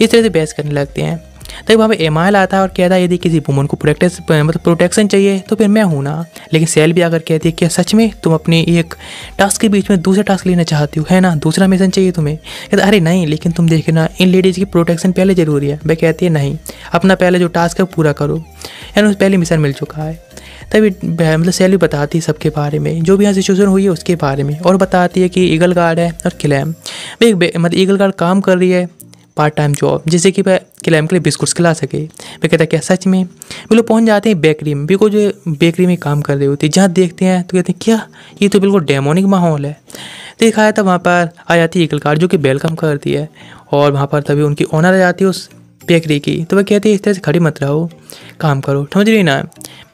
इस तरह से बहस करने लगते हैं तो वहाँ पर एम आता है और कहता है यदि किसी वुमन को प्रोटेक्ट मतलब प्रोटेक्शन चाहिए तो फिर मैं हूँ ना लेकिन सेल भी आकर कहती है कि सच में तुम अपने एक टास्क के बीच में दूसरा टास्क लेना चाहती हो है ना दूसरा मिशन चाहिए तुम्हें कहता अरे नहीं लेकिन तुम देखे ना इन लेडीज़ की प्रोटेक्शन पहले ज़रूरी है वह कहती है नहीं अपना पहले जो टास्क है पूरा करो यानी उस पहले मिशन मिल चुका है तभी मतलब सेल भी बताती है सबके बारे में जो भी यहाँ सिचुएशन हुई है उसके बारे में और बताती है कि ईगल गार्ड है और क्लैम भाई मतलब ईगल गार्ड काम कर रही है पार्ट टाइम जॉब जिससे कि वह क्लाइम के लिए बिस्कुट्स खिला सके वह कहता क्या सच में वे लोग पहुँच जाते हैं बेकरी में बिल्कुल जो बेकरी में काम कर रही होती है जहाँ देखते हैं तो कहते हैं क्या ये तो बिल्कुल डेमोनिक माहौल है देखा तो है वहाँ पर आ जाती है एकलकार जो कि वेलकम करती है और वहाँ पर तभी उनकी ऑनर आ जाती है उस बेकरी की तो वह कहती है इस तरह से खड़ी मत रहो काम करो समझ रही ना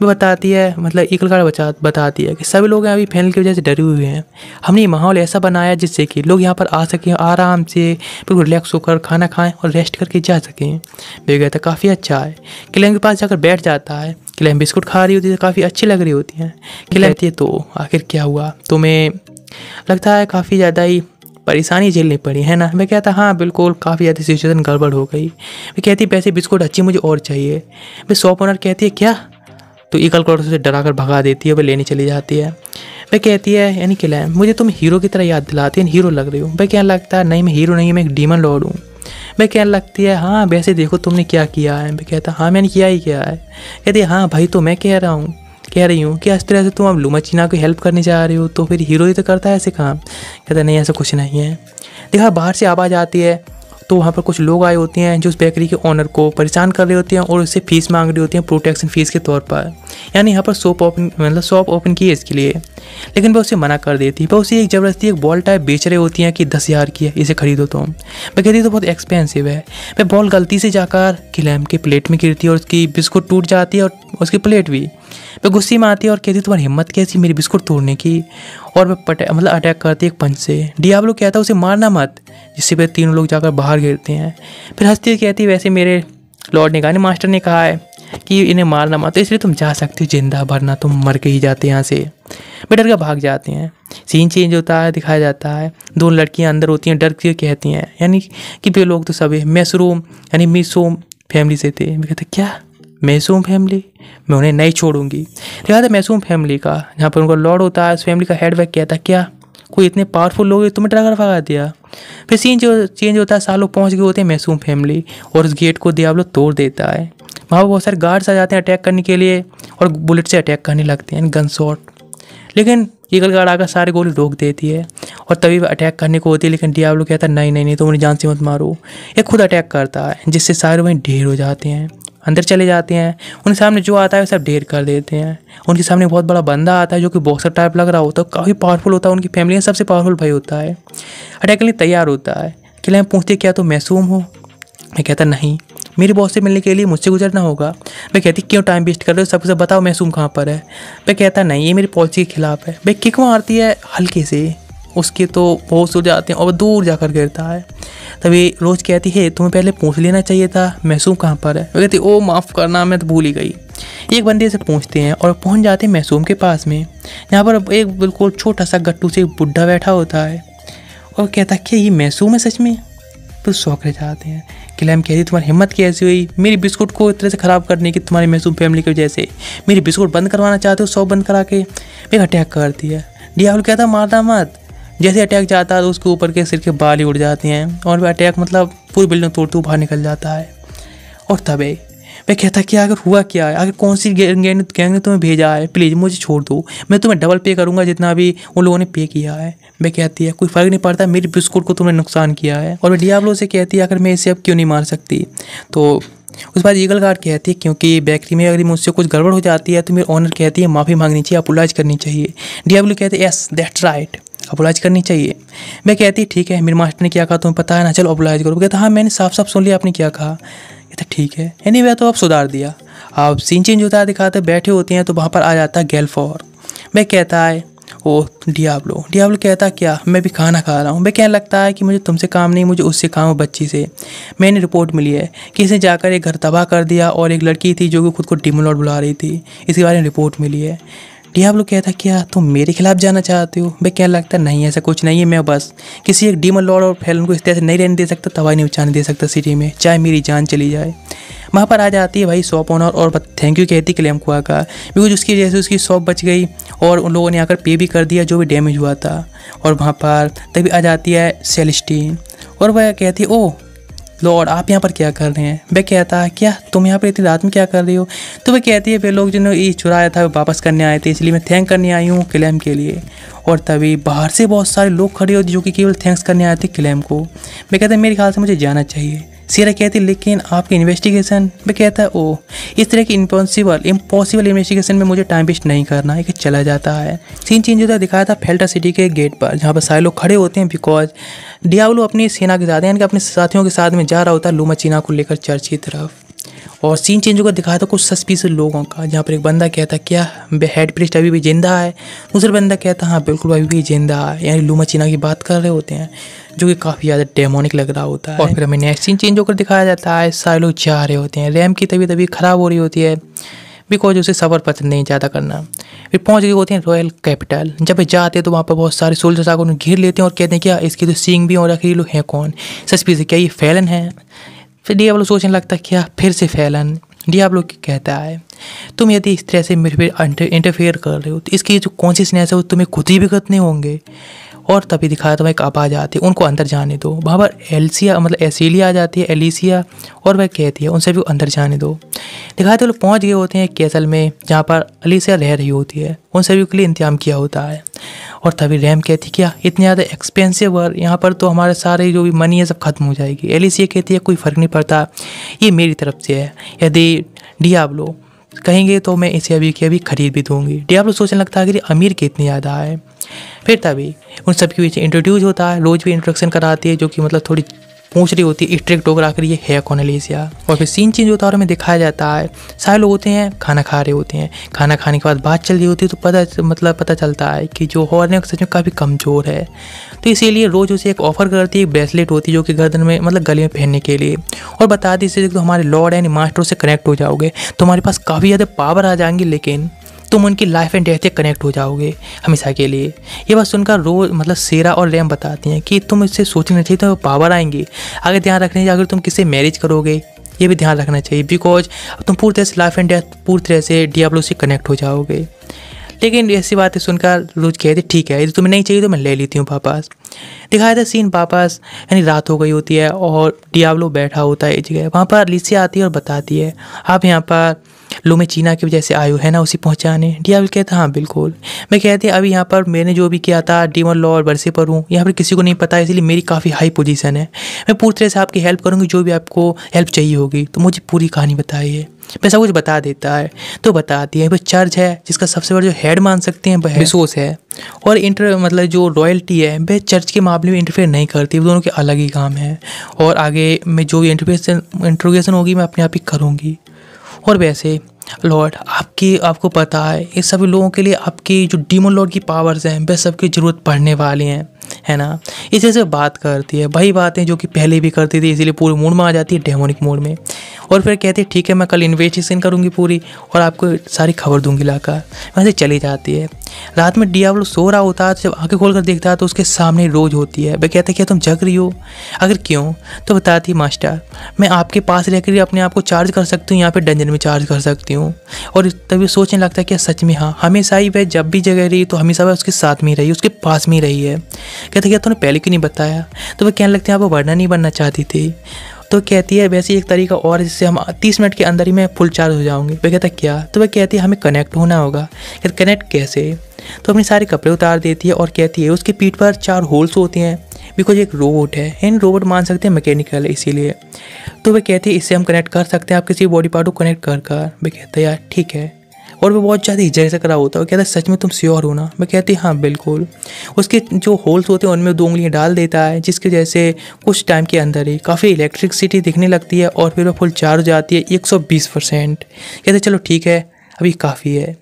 वो बताती है मतलब एक लड़का बचा बताती है कि सभी लोग अभी फैनल की वजह से डरे हुए हैं हमने ये माहौल ऐसा बनाया जिससे कि लोग यहाँ पर आ सकें आराम से बिल्कुल रिलैक्स होकर खाना खाएं और रेस्ट करके जा सकें मैं कहता तो काफ़ी अच्छा है किलैम के पास जाकर बैठ जाता है किलैम बिस्कुट खा रही होती है तो काफ़ी अच्छी लग रही होती हैं किलैम कहती है तो आखिर क्या हुआ तो मैं लगता है काफ़ी ज़्यादा ही परेशानी झेलनी पड़ी है ना मैं कहता हाँ बिल्कुल काफ़ी ज़्यादा सिचुएशन गड़बड़ हो गई मैं कहती वैसे बिस्कुट अच्छी मुझे और चाहिए मैं शॉप ओनर कहती है क्या तो इकल कलर उसे डरा कर भगा देती है वह लेने चली जाती है वह कहती है यानी क्या मुझे तुम हीरो की तरह याद दिलाती है हीरो लग रही हूँ भाई क्या लगता है नहीं मैं हीरो नहीं मैं एक डीमन लॉर्ड हूँ मैं कहने लगती है हाँ वैसे देखो तुमने क्या किया है मैं कहता हाँ मैंने किया ही क्या है कहती हाँ भाई तो मैं कह रहा हूँ कह रही हूँ कि इस तरह से तुम अब लूमा चीना को हेल्प करने जा रहे हो तो फिर हीरो ही तो करता है ऐसे काम कहता नहीं ऐसा कुछ नहीं है देखा बाहर से आवाज़ आती है तो वहाँ पर कुछ लोग आए होते हैं जो उस बेकरी के ऑनर को परेशान कर रहे होते हैं और उससे फीस मांग रहे होते हैं प्रोटेक्शन फीस के तौर पर यानी यहाँ पर शॉप ओपन मतलब शॉप ओपन की है इसके लिए लेकिन वह उसे मना कर देती है वह उसे एक ज़बरदस्ती एक बॉल टाइप बेच रहे होती हैं कि दस हज़ार की है इसे खरीदो तो मैं कहती तो बहुत एक्सपेंसिव है वह बॉल गलती से जाकर किलैम के प्लेट में गिरती है और उसकी बिस्कुट टूट जाती है और उसकी प्लेट भी वह गुस्से में आती है और कहती तुम्हारी हिम्मत कैसी मेरी बिस्कुट तोड़ने की और वह मतलब अटैक करती है एक पंच से डियाब्लो कहता है उसे मारना मत जिससे फिर तीनों लोग जाकर बाहर गिरते हैं फिर हस्ती कहती है वैसे मेरे लॉर्ड ने कहा मास्टर ने कहा है कि इन्हें मारना मत तो इसलिए तुम जा सकते हो जिंदा भरना तुम मर के ही जाते यहाँ से वे डर के भाग जाते हैं सीन चेंज होता है दिखाया जाता है दो लड़कियाँ अंदर होती हैं डर के कहती हैं यानी कि वे लोग तो सभी मैसरूम यानी मिसोम फैमिली से थे मैं कहता क्या मैसूम फैमिली मैं उन्हें नहीं छोड़ूंगी लिहाजा तो मैसूम फैमिली का जहाँ पर उनका लॉर्ड होता है उस फैमिली का हेड बैक किया था क्या कोई इतने पावरफुल लोग तुम्हें डरा भगा दिया फिर सीन जो चेंज होता है सालों पहुँच गए होते हैं मैसूम फैमिली और उस गेट को दियावलो तोड़ देता है वहाँ पर बहुत सारे गार्ड्स आ जाते हैं अटैक करने के लिए और बुलेट से अटैक करने लगते हैं गन शॉट लेकिन ईगल गार्ड आकर सारे गोली रोक देती है और तभी अटैक करने को होती है लेकिन डियाब्लो कहता है नहीं नहीं नहीं तो उन्हें जान से मत मारो ये खुद अटैक करता है जिससे सारे वहीं ढेर हो जाते हैं अंदर चले जाते हैं उनके सामने जो आता है सब ढेर कर देते हैं उनके सामने बहुत बड़ा बंदा आता है जो कि बॉक्सर टाइप लग रहा होता है काफ़ी पावरफुल होता है उनकी फैमिली में सबसे पावरफुल भाई होता है अटैक के लिए तैयार होता है कि मैं पूछते क्या तो मैसूम हो मैं कहता नहीं मेरे बॉस से मिलने के लिए मुझसे गुजरना होगा मैं कहती क्यों टाइम वेस्ट कर रहे हो सबसे कुछ बताओ मैसूम कहाँ पर है मैं कहता नहीं ये मेरी पॉलिसी के खिलाफ है भाई किक मारती है हल्के से उसके तो बहुत सो जाते हैं और दूर जाकर गिरता है तभी रोज़ कहती है तुम्हें पहले पूछ लेना चाहिए था मैसूम कहाँ पर है वो कहती ओ माफ़ करना मैं तो भूल ही गई एक बंदे से पूछते हैं और पहुँच जाते हैं मैसूम के पास में यहाँ पर एक बिल्कुल छोटा सा गट्टू से बुढ़ा बैठा होता है और कहता क्या ये मैसूम है सच में तो शौक रह जाते हैं क्लैम कहती तुम्हारी हिम्मत कैसी हुई मेरी बिस्कुट को इतने से ख़राब करने की तुम्हारी मैसूम फैमिली की वजह से मेरी बिस्कुट बंद करवाना चाहते हो सौ बंद करा के मेरे अटैक कर दिया डियावल कहता मारना मत जैसे अटैक जाता है तो उसके ऊपर के सिर के बाल ही उड़ जाते हैं और वह अटैक मतलब पूरी बिल्डिंग तोड़ते हुए बाहर निकल जाता है और तबे मैं कहता कि अगर हुआ क्या है अगर कौन सी गैंग गैंग ने तुम्हें भेजा है प्लीज़ मुझे छोड़ दो मैं तुम्हें डबल पे करूँगा जितना भी उन लोगों ने पे किया है मैं कहती है कोई फ़र्क नहीं पड़ता मेरी बिस्कुट को तुमने नुकसान किया है और मैं डियाब्लो से कहती है अगर मैं इसे अब क्यों नहीं मार सकती तो उसके बाद ईगल गार्ड कहती है क्योंकि बेकरी में अगर मुझसे कुछ गड़बड़ हो जाती है तो मेरे ऑनर कहती है माफ़ी मांगनी चाहिए अपोलाइज करनी चाहिए डियाब्लो कहते हैं यस दैट्स राइट अपोलाइज करनी चाहिए मैं कहती ठीक है मेरे मास्टर ने क्या कहा तुम्हें पता है ना चलो अपोलाइज करो कहता हाँ मैंने साफ साफ सुन लिया आपने क्या कहा कहता तो ठीक है एनी anyway, तो आप सुधार दिया आप सीन चेंज होता है दिखाते बैठे होते हैं तो वहाँ पर आ जाता है गेल्फोर मैं कहता है ओ डियाब्लो डियाब्लो कहता क्या मैं भी खाना खा रहा हूँ मैं कहने लगता है कि मुझे तुमसे काम नहीं मुझे उससे काम है बच्ची से मैंने रिपोर्ट मिली है कि इसने जाकर एक घर तबाह कर दिया और एक लड़की थी जो कि खुद को डिमोलॉट बुला रही थी इसके बारे में रिपोर्ट मिली है डियाब्लो कहता क्या तुम मेरे खिलाफ जाना चाहते हो भाई क्या लगता नहीं ऐसा कुछ नहीं है मैं बस किसी एक डीमन लॉर्ड और फैलन को इस तरह से नहीं रहने दे सकता तबाही नहीं उचाने दे सकता सिटी में चाहे मेरी जान चली जाए वहाँ पर आ जाती है भाई शॉप ऑनर और थैंक यू कहती क्लेम कुआ का बिकॉज उसकी वजह से उसकी शॉप बच गई और उन लोगों ने आकर पे भी कर दिया जो भी डैमेज हुआ था और वहाँ पर तभी आ जाती है सेलिस्टीन और वह कहती है ओह लॉर्ड आप यहाँ पर क्या कर रहे हैं वह कहता है क्या तुम यहाँ पर इतनी रात में क्या कर रही हो तो वह कहती है वे लोग जिन्होंने ई चुराया था वो वापस करने आए थे इसलिए मैं थैंक करने आई हूँ क्लेम के लिए और तभी बाहर से बहुत सारे लोग खड़े होते जो कि केवल थैंक्स करने आए थे क्लेम को वह कहते है मेरे ख्याल से मुझे जाना चाहिए सीरा कहती लेकिन आपकी इन्वेस्टिगेशन में कहता है ओ इस तरह की इम्पॉसिबल इम्पॉसिबल इन्वेस्टिगेशन में मुझे टाइम वेस्ट नहीं करना है कि चला जाता है सीन चेंज होता दिखाया था फेल्टा सिटी के गेट पर जहाँ पर सारे लोग खड़े होते हैं बिकॉज डियावलो अपनी सेना के साथ यानी कि अपने साथियों के साथ में जा रहा होता है लूमा चीना को लेकर चर्च की तरफ और सीन चेंज होकर दिखाया था कुछ सस्पिशियस लोगों का जहाँ पर एक बंदा कहता क्या हेड प्रिस्ट अभी भी जिंदा है दूसरा बंदा कहता हाँ बिल्कुल अभी भी जिंदा है यानी लूमा चीना की बात कर रहे होते हैं जो कि काफ़ी ज़्यादा डेमोनिक लग रहा होता है और फिर हमें नेक्स्ट सीन चेंज होकर दिखाया जाता है सारे लोग जा रहे होते हैं रैम की तबीयत अभी ख़राब हो रही होती है बिकॉज उसे सफ़र पसंद नहीं ज़्यादा करना फिर पहुंच गए होते हैं रॉयल कैपिटल जब जाते हैं तो वहाँ पर बहुत सारे सोल्जर्स आकर उन्हें घेर लेते हैं और कहते हैं क्या हाँ, इसके जो तो सींग भी और आखिर लोग हैं कौन सस्पीज क्या ये फैलन है फिर डियाब्लो सोचने लगता है क्या हाँ, फिर से फैलन लोग कहता है तुम यदि इस तरह से मेरे पे इंटरफेयर कर रहे हो तो इसकी जो कॉन्शियसनेस है वो तुम्हें खुद ही भी करने होंगे और तभी दिखाया था एक आप आ जाती है उनको अंदर जाने दो वहाँ पर एलसिया मतलब एसीलिया आ जाती है एलिसिया और वह कहती है उनसे भी अंदर जाने दो दिखाया तो लोग पहुँच गए होते हैं कैसल में जहाँ पर अलीसिया रह रही होती है उन सभी के लिए इंतजाम किया होता है और तभी रैम कहती क्या इतने ज़्यादा एक्सपेंसिव और यहाँ पर तो हमारे सारे जो भी मनी है सब खत्म हो जाएगी एलिसिया कहती है कोई फ़र्क नहीं पड़ता ये मेरी तरफ से है यदि डियाब्लो कहेंगे तो मैं इसे अभी की अभी खरीद भी दूंगी डियाब्लो सोचने लगता है कि अमीर कितनी ज़्यादा है फिर तभी उन सबके बीच इंट्रोड्यूस होता है रोज भी इंट्रोडक्शन कराती है जो कि मतलब थोड़ी पूछ रही होती है स्ट्रिक होकर आकर ये है कौन कॉनोलीसिया और फिर सीन चेंज होता है और हमें दिखाया जाता है सारे लोग होते हैं खाना खा रहे होते हैं खाना खाने के बाद बात चल रही होती है तो पता मतलब पता चलता है कि जो हॉर्न सच में काफ़ी कमज़ोर है तो इसीलिए रोज़ उसे एक ऑफर करती है एक ब्रेसलेट होती है जो कि गर्दन में मतलब गले में पहनने के लिए और बता दी इसे तो हमारे लॉर्ड एंड मास्टर से कनेक्ट हो जाओगे तो हमारे पास काफ़ी ज़्यादा पावर आ जाएंगी लेकिन तुम उनकी लाइफ एंड डेथ से कनेक्ट हो जाओगे हमेशा के लिए ये बात सुनकर रोज मतलब सेरा और रैम बताती हैं कि तुम इससे सोचना चाहिए तो पावर आएंगे अगर ध्यान रखने चाहिए अगर तुम किससे मैरिज करोगे ये भी ध्यान रखना चाहिए बिकॉज तुम पूरी तरह से लाइफ एंड डेथ पूरी तरह से डियाब्लो से कनेक्ट हो जाओगे लेकिन ऐसी बातें सुनकर रोज कहते ठीक है यदि तुम्हें नहीं चाहिए तो मैं ले लेती हूँ वापस दिखाया था सीन वापस यानी रात हो गई होती है और डियाब्लो बैठा होता है एक जगह वहाँ पर लिसिया आती है और बताती है आप यहाँ पर लो मैं चीना की वजह से आयु है ना उसे पहुँचाने डियाबिल कहता हाँ बिल्कुल मैं कहते अभी यहाँ पर मैंने जो भी किया था डीमन लॉ और बरसे पर हूँ यहाँ पर किसी को नहीं पता इसलिए मेरी काफ़ी हाई पोजीशन है मैं पूरी तरह से आपकी हेल्प करूँगी जो भी आपको हेल्प चाहिए होगी तो मुझे पूरी कहानी बताइए मैं सब कुछ बता देता है तो बता दिया पर चर्च है जिसका सबसे बड़ा जो हेड मान सकते हैं वह बिसोस है और इंटर मतलब जो रॉयल्टी है वह चर्च के मामले में इंटरफेयर नहीं करती दोनों के अलग ही काम है और आगे मैं जो भी इंटरफेसन इंट्रोगेशन होगी मैं अपने आप ही करूँगी और वैसे लॉर्ड आपकी आपको पता है ये सभी लोगों के लिए आपकी जो डीमन लॉर्ड की पावर्स हैं वे सबकी ज़रूरत पड़ने वाली हैं है ना इसे से बात करती है वही बातें जो कि पहले भी करती थी इसीलिए पूरे मूड में आ जाती है डेमोनिक मूड में और फिर कहती है ठीक है मैं कल इन्वेस्टिगेशन करूँगी पूरी और आपको सारी खबर दूंगी लाकर वैसे चली जाती है रात में डियावलो सो रहा होता है जब आंखें खोल कर देखता है तो उसके सामने रोज होती है वह कहते क्या तुम जग रही हो अगर क्यों तो बताती मास्टर मैं आपके पास रहकर अपने आप को चार्ज कर सकती हूँ यहाँ पर डंजन में चार्ज कर सकती हूँ और तभी सोचने लगता है कि सच में हाँ हमेशा ही वह जब भी जगह रही तो हमेशा वह उसके साथ में रही उसके पास में रही है कहते यार तूने पहले क्यों नहीं बताया तो वह कहने लगते हैं आप वर्णन नहीं बनना चाहती थी तो कहती है वैसे एक तरीका और जिससे हम तीस मिनट के अंदर ही मैं फुल चार्ज हो जाऊँगी वह कहता क्या तो वह कहती है हमें कनेक्ट होना होगा कहते कनेक्ट कैसे तो अपने सारे कपड़े उतार देती है और कहती है उसकी पीठ पर चार होल्स होते हैं बिकॉज एक रोबोट है इन रोबोट मान सकते हैं मैकेनिकल है इसीलिए तो वह कहती है इससे हम कनेक्ट कर सकते हैं आप किसी बॉडी पार्ट को कनेक्ट कर कर वह कहते हैं यार ठीक है और वो बहुत ज़्यादा हिचक से करा होता है कहता सच में तुम श्योर हो ना मैं कहती हाँ बिल्कुल उसके जो होल्स होते हैं उनमें दो उंगलियाँ डाल देता है जिसकी वजह से कुछ टाइम के अंदर ही काफ़ी इलेक्ट्रिकसिटी दिखने लगती है और फिर वो फुल चार्ज जाती है एक सौ बीस परसेंट कहते चलो ठीक है अभी काफ़ी है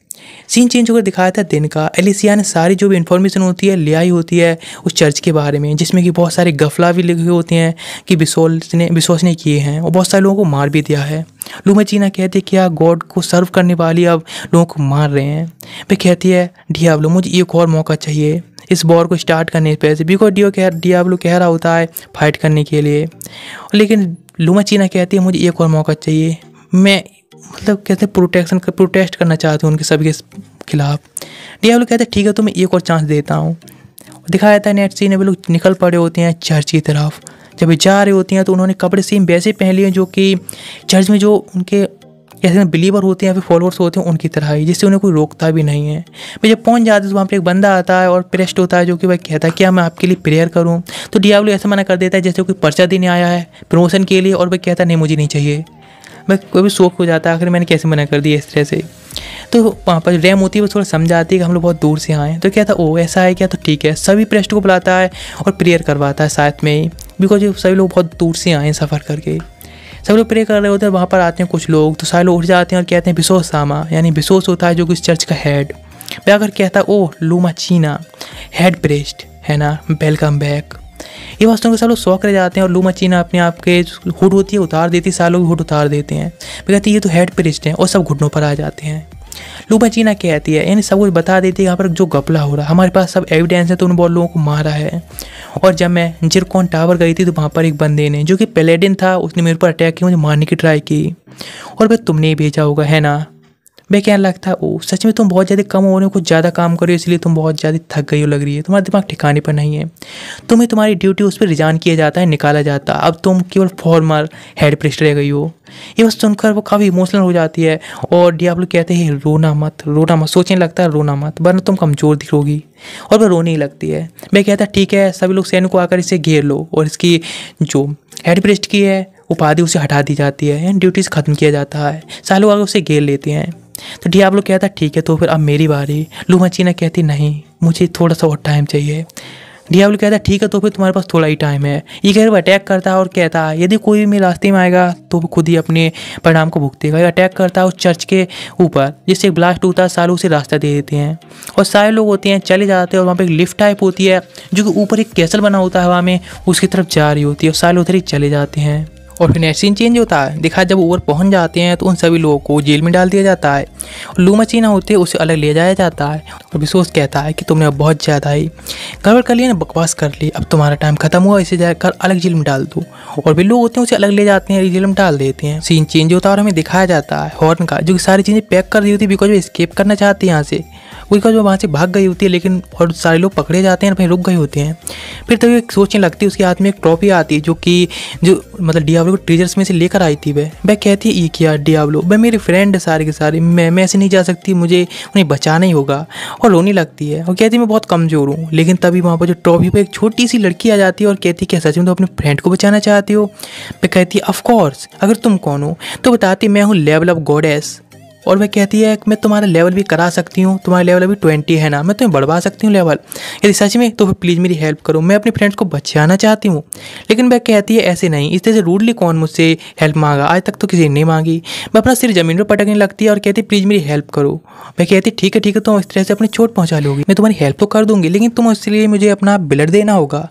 सीन चेंज होकर दिखाया था दिन का एलिसिया ने सारी जो भी इन्फॉर्मेशन होती है ले आई होती है उस चर्च के बारे में जिसमें कि बहुत सारे गफला भी लिखे होते हैं कि बिसोल्स ने बिसोस ने किए हैं और बहुत सारे लोगों को मार भी दिया है लूमा चीना कहती है क्या गॉड को सर्व करने वाली अब लोगों को मार रहे हैं फिर कहती है डियावलो मुझे एक और मौका चाहिए इस बॉर को स्टार्ट करने पर बिकॉज डियो कह डियावलो कह रहा होता है फाइट करने के लिए लेकिन लूमा चीना कहती है मुझे एक और मौका चाहिए मैं मतलब कहते हैं प्रोटेक्शन कर, प्रोटेस्ट करना चाहते हैं उनके सभी के खिलाफ डियावलो कहते हैं ठीक है तो मैं एक और चांस देता हूँ दिखाया जाता है नेट सीन में लोग निकल पड़े होते हैं चर्च की तरफ जब वे जा रहे होते हैं तो उन्होंने कपड़े सेम वैसे पहन लिए जो कि चर्च में जो उनके जैसे बिलीवर होते हैं या फिर फॉलोअर्स होते हैं उनकी तरह ही जिससे उन्हें कोई रोकता भी नहीं है भाई जब पहुंच जाते हैं तो वहाँ पर एक बंदा आता है और प्रेस्ट होता है जो कि भाई कहता है क्या मैं आपके लिए प्रेयर करूँ तो डी ऐसा मना कर देता है जैसे कोई पर्चा देने आया है प्रमोशन के लिए और भाई कहता नहीं मुझे नहीं चाहिए मैं कोई भी शौक हो जाता है आखिर मैंने कैसे मना कर दिया इस तरह से तो वहाँ पर रैम होती है वो थोड़ा समझ आती है कि हम लोग बहुत दूर से आए हैं तो क्या था ओ ऐसा है क्या तो ठीक है सभी प्रेस्ट को बुलाता है और प्रेयर करवाता है साथ में ही बिकॉज सभी लोग बहुत दूर से आए हैं सफ़र करके सब लोग प्रे कर रहे होते हैं वहाँ पर आते हैं कुछ लोग तो सारे लोग उठ जाते हैं और कहते हैं बिसोस सामा यानी बिसोस होता है जो कि इस चर्च का हेड मैं अगर कहता ओ लूमा चीना हेड प्रेस्ट है ना वेलकम बैक ये वास्तव में सब लोग शौक रह जाते हैं और लू मचीना अपने आप के हुड होती है उतार देती है सालों की हुड उतार देते हैं वे कहती है ये तो हेड पर रिश्ते हैं और सब घुटनों पर आ जाते हैं लू मचीना कहती है यानी सब कुछ बता देती है यहाँ पर जो गपला हो रहा है हमारे पास सब एविडेंस है तो उन बहुत लोगों को मारा है और जब मैं जिरकॉन टावर गई थी तो वहाँ पर एक बंदे ने जो कि पेलेडिन था उसने मेरे पर अटैक किया मुझे मारने की ट्राई की और भाई तुमने ही भेजा होगा है ना मैं क्या लगता है ओ सच में तुम बहुत ज़्यादा कम हो रहे हो कुछ ज़्यादा काम करो इसलिए तुम बहुत ज़्यादा थक गई हो लग रही है तुम्हारा दिमाग ठिकाने पर नहीं है तुम्हें तुम्हारी ड्यूटी उस पर रिजाइन किया जाता है निकाला जाता है अब तुम केवल फॉर्मर हेड प्रेस्ट रह गई हो ये बस सुनकर वो काफ़ी इमोशनल हो जाती है और डी लोग कहते हैं रोना मत रोना मत सोचने लगता है रोना मत वरना तुम कमज़ोर दिखोगी और वह रोने ही लगती है मैं कहता ठीक है सभी लोग सैनिक को आकर इसे घेर लो और इसकी जो हेड प्रेस्ट की है उपाधि उसे हटा दी जाती है एंड ड्यूटीज़ ख़त्म किया जाता है सालों आगे उसे घेर लेते हैं तो डियाब्लो कहता ठीक है तो फिर अब मेरी बारी लुमाचीना कहती नहीं मुझे थोड़ा सा और टाइम चाहिए डियाब्लो कहता ठीक है तो फिर तुम्हारे पास थोड़ा ही टाइम है ये कह वो अटैक करता है और कहता है यदि कोई भी मेरे रास्ते में आएगा तो खुद ही अपने परिणाम को भुगतेगा अटैक करता है उस चर्च के ऊपर जिससे एक ब्लास्ट होता है सारे उसे रास्ता दे देते हैं और सारे लोग होते हैं चले जाते हैं और वहाँ पर एक लिफ्ट टाइप होती है जो कि ऊपर एक कैसल बना होता है हवा में उसकी तरफ जा रही होती है और सारे उधर ही चले जाते हैं और फिर नेक्स्ट सीन चेंज होता है देखा जब ऊपर पहुंच जाते हैं तो उन सभी लोगों को जेल में डाल दिया जाता है और लू मचीना होते उसे अलग ले जाया जाता है और विशोष कहता है कि तुमने अब बहुत ज़्यादा ही गड़बड़ कर लिया ना बकवास कर ली अब तुम्हारा टाइम खत्म हुआ इसे जाकर अलग जेल में डाल दो और भी लोग होते हैं उसे अलग ले जाते हैं जेल में डाल देते हैं सीन चेंज होता है और हमें दिखाया जाता है हॉर्न का जो कि सारी चीज़ें पैक कर दी होती है बिकॉज वो स्केप करना चाहते हैं यहाँ से कोई का जो वहाँ से भाग गई होती है लेकिन और सारे लोग पकड़े जाते हैं और फिर रुक गए होते हैं फिर तभी तो एक सोचने लगती है उसके हाथ में एक ट्रॉफी आती है जो कि जो मतलब डियावलो को ट्रीजर्स में से लेकर आई थी वह वह कहती है ये क्या डियावलो वह मेरे फ्रेंड है सारे के सारे मैं मैं ऐसे नहीं जा सकती मुझे उन्हें बचाना ही होगा और रोने लगती है और कहती है मैं बहुत कमज़ोर हूँ लेकिन तभी वहाँ पर जो ट्रॉफी पर एक छोटी सी लड़की आ जाती है और कहती है क्या सच में तो अपने फ्रेंड को बचाना चाहती हो वह कहती है ऑफकोर्स अगर तुम कौन हो तो बताती मैं हूँ लेवल ऑफ गॉडेस और वह कहती है मैं तुम्हारा लेवल भी करा सकती हूँ तुम्हारा लेवल अभी ट्वेंटी है ना मैं तुम्हें बढ़वा सकती हूँ लेवल यदि सच में तो प्लीज़ मेरी हेल्प करो मैं अपने फ्रेंड्स को बचाना चाहती हूँ लेकिन वह कहती है ऐसे नहीं इस तरह से रूडली कौन मुझसे हेल्प मांगा आज तक तो किसी ने नहीं मांगी मैं अपना सिर जमीन पर पटकने लगती है और कहती प्लीज़ मेरी हेल्प करो मैं कहती ठीक है ठीक है तुम इस तरह से अपनी चोट पहुँचा लोगी मैं तुम्हारी हेल्प तो कर दूंगी लेकिन तुम उसके लिए मुझे अपना ब्लड देना होगा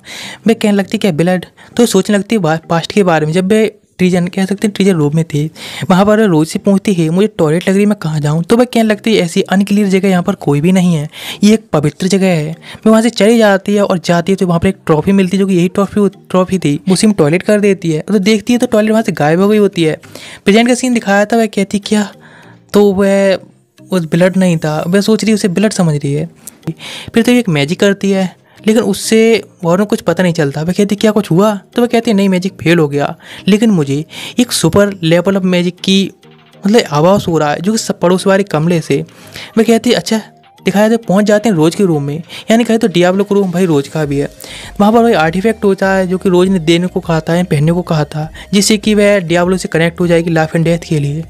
मैं कहने लगती क्या ब्लड तो सोचने लगती है पास्ट के बारे में जब वे ट्रीजन कह सकते हैं ट्रीजन रोब में थे वहाँ पर रोज से पूछती है मुझे टॉयलेट लग रही मैं कहाँ जाऊँ तो वह कहने लगती है ऐसी अनक्लियर जगह यहाँ पर कोई भी नहीं है ये एक पवित्र जगह है मैं वहाँ से चली जाती है और जाती है तो वहाँ पर एक ट्रॉफी मिलती है जो कि यही ट्रॉफी ट्रॉफी थी उसी में टॉयलेट कर देती है तो देखती है तो टॉयलेट वहाँ से गायब हो गई होती है प्रेजेंट का सीन दिखाया था वह कहती क्या तो वह उस ब्लड नहीं था वह सोच रही उसे ब्लड समझ रही है फिर तो एक मैजिक करती है लेकिन उससे वारों कुछ पता नहीं चलता वह कहती क्या कुछ हुआ तो वह कहती नहीं मैजिक फेल हो गया लेकिन मुझे एक सुपर लेवल ऑफ मैजिक की मतलब आवाज़ हो रहा है जो कि सब पड़ोस वाले कमरे से वह कहती अच्छा दिखाया जाए तो पहुंच जाते हैं रोज़ के रूम में यानी कहे तो डियाबलो का रूम भाई रोज़ का भी है वहाँ पर वही आर्टिफैक्ट होता है जो कि रोज़ ने देने को कहा था या पहनने को कहा था जिससे कि वह डियाबलो से कनेक्ट हो जाएगी लाइफ एंड डेथ के लिए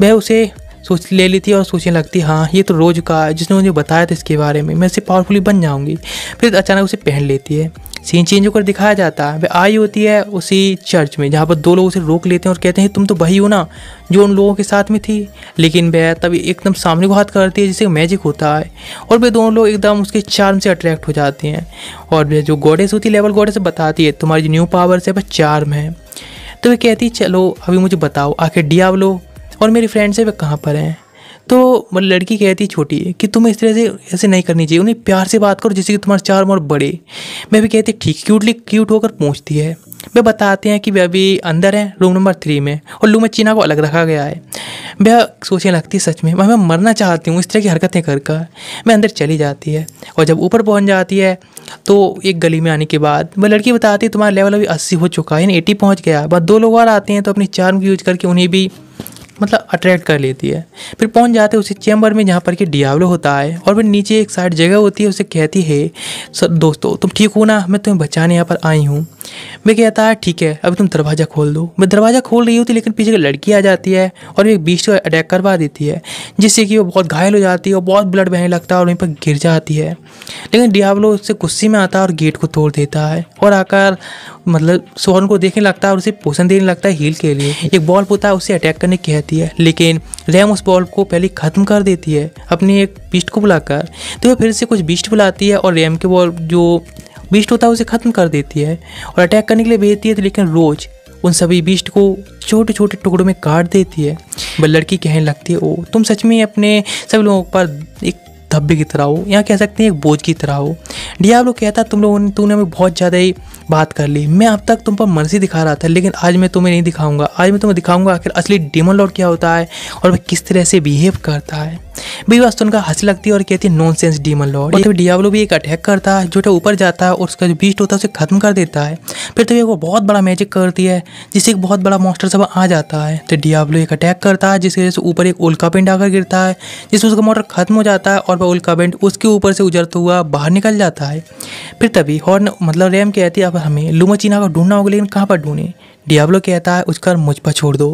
वह उसे सोच ले लेती है और सोचने लगती हाँ ये तो रोज़ का जिसने मुझे बताया था इसके बारे में मैं इसे पावरफुली बन जाऊँगी फिर अचानक उसे पहन लेती है सीन चेंज होकर दिखाया जाता है वह आई होती है उसी चर्च में जहाँ पर दो लोग उसे रोक लेते हैं और कहते हैं तुम तो वही हो ना जो उन लोगों के साथ में थी लेकिन वह तभी एकदम सामने को हाथ करती है जिससे मैजिक होता है और वे दोनों लोग एकदम उसके चार्म से अट्रैक्ट हो जाते हैं और वह जो गोडेस होती है लेवल गोडेस बताती है तुम्हारी जो न्यू पावर्स है वह चार्म है तो वह कहती है चलो अभी मुझे बताओ आखिर डियावलो और मेरी फ्रेंड से वे कहाँ पर हैं तो लड़की कहती छोटी कि तुम्हें इस तरह से ऐसे नहीं करनी चाहिए उन्हें प्यार से बात करो जैसे कि तुम्हारे चार मोर बड़े मैं भी कहती ठीक क्यूटली क्यूट होकर पूछती है वे बताते हैं कि वे अभी अंदर हैं रूम नंबर थ्री में और लू में चीना को अलग रखा गया है वह सोचने लगती है सच में मैं मरना चाहती हूँ इस तरह की हरकतें कर कर मैं अंदर चली जाती है और जब ऊपर पहुँच जाती है तो एक गली में आने के बाद वह लड़की बताती है तुम्हारा लेवल अभी अस्सी हो चुका है यानी एटी पहुँच गया बस दो लोग और आते हैं तो अपनी चार्म यूज करके उन्हें भी मतलब अट्रैक्ट कर लेती है फिर पहुंच जाते हैं उसी चैम्बर में जहाँ पर कि डियावलो होता है और फिर नीचे एक साइड जगह होती है उसे कहती है सर दोस्तों तुम ठीक हो ना मैं तुम्हें बचाने यहाँ पर आई हूँ मैं कहता है ठीक है अभी तुम दरवाज़ा खोल दो मैं दरवाज़ा खोल रही होती लेकिन पीछे की लड़की आ जाती है और एक बीच को अटैक करवा देती है जिससे कि वो बहुत घायल हो जाती है और बहुत ब्लड बहने लगता है और वहीं पर गिर जाती है लेकिन डियावलो उससे गुस्से में आता है और गेट को तोड़ देता है और आकर मतलब सोहन को देखने लगता है और उसे पोषण देने लगता है हील के लिए एक बॉल तो होता है उसे अटैक करने कहती है लेकिन रैम उस बॉल को पहले ख़त्म कर देती है अपनी एक बिस्ट को बुलाकर तो वह फिर से कुछ बिस्ट बुलाती है और रैम के बॉल जो बिस्ट होता है उसे ख़त्म कर देती है और अटैक करने के लिए भेजती है तो लेकिन रोज़ उन सभी बिस्ट को छोटे छोटे टुकड़ों में काट देती है वह लड़की कहने लगती है ओ तुम सच में अपने सभी लोगों पर एक धब्बे की तरह हो या कह सकते हैं एक बोझ की तरह हो डियाब्लो कहता तुम लोगों ने तूने हमें बहुत ज़्यादा ही बात कर ली मैं अब तक तुम पर मर्जी दिखा रहा था लेकिन आज मैं तुम्हें नहीं दिखाऊंगा आज मैं तुम्हें दिखाऊंगा आखिर असली डेमन लॉर्ड क्या होता है और वह किस तरह से बिहेव करता है भी बॉस उनका हंसी लगती है और कहती है नॉन सेंस डीमन लॉर्ड और तभी डियावलो भी एक अटैक करता है जो ऊपर जाता है और उसका जो बीस्ट होता है उसे खत्म कर देता है फिर तभी तो वो बहुत बड़ा मैजिक करती है जिससे एक बहुत बड़ा मॉन्स्टर सब आ जाता है तो डियावलो एक अटैक करता है जिसकी वजह से ऊपर एक उल्का पेंट आकर गिरता है जिससे उसका मोटर खत्म हो जाता है और वह उल्का पेंट उसके ऊपर से उजरता हुआ बाहर निकल जाता है फिर तभी हॉर्न मतलब रैम कहती है अब पर हमें लुमचीना को ढूंढना होगा लेकिन कहाँ पर ढूंढें डियाब्लो कहता है उसका मुझ पर छोड़ दो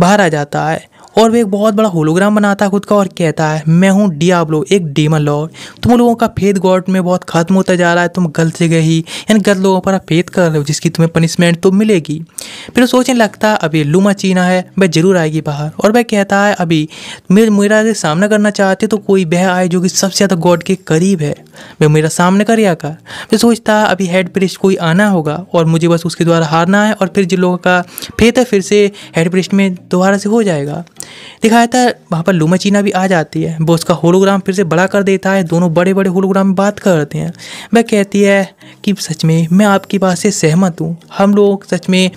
बाहर आ जाता है और वो एक बहुत बड़ा होलोग्राम बनाता है खुद का और कहता है मैं हूँ डियाब्लो एक डेमन लॉर्ड तुम लोगों का फेद गॉड में बहुत ख़त्म होता जा रहा है तुम गलत जगह ही यानी गलत लोगों पर आप फेद कर रहे हो जिसकी तुम्हें पनिशमेंट तो मिलेगी फिर सोचने लगता है अभी लूमा चीना है वह जरूर आएगी बाहर और वह कहता है अभी मेरे मेरा अगर सामना करना चाहते तो कोई वह आए जो कि सबसे ज़्यादा गॉड के करीब है वह मेरा सामना कर या कर फिर सोचता है अभी हेड प्रिस्ट कोई आना होगा और मुझे बस उसके द्वारा हारना है और फिर जिन लोगों का फेद है फिर से हेड प्रिस्ट में दोबारा से हो जाएगा दिखाया था वहाँ पर लूमा चीना भी आ जाती है वो उसका होलोग्राम फिर से बड़ा कर देता है दोनों बड़े बड़े होलोग्राम में बात करते हैं वह कहती है कि सच में मैं आपकी बात से सहमत हूँ हम लोग सच में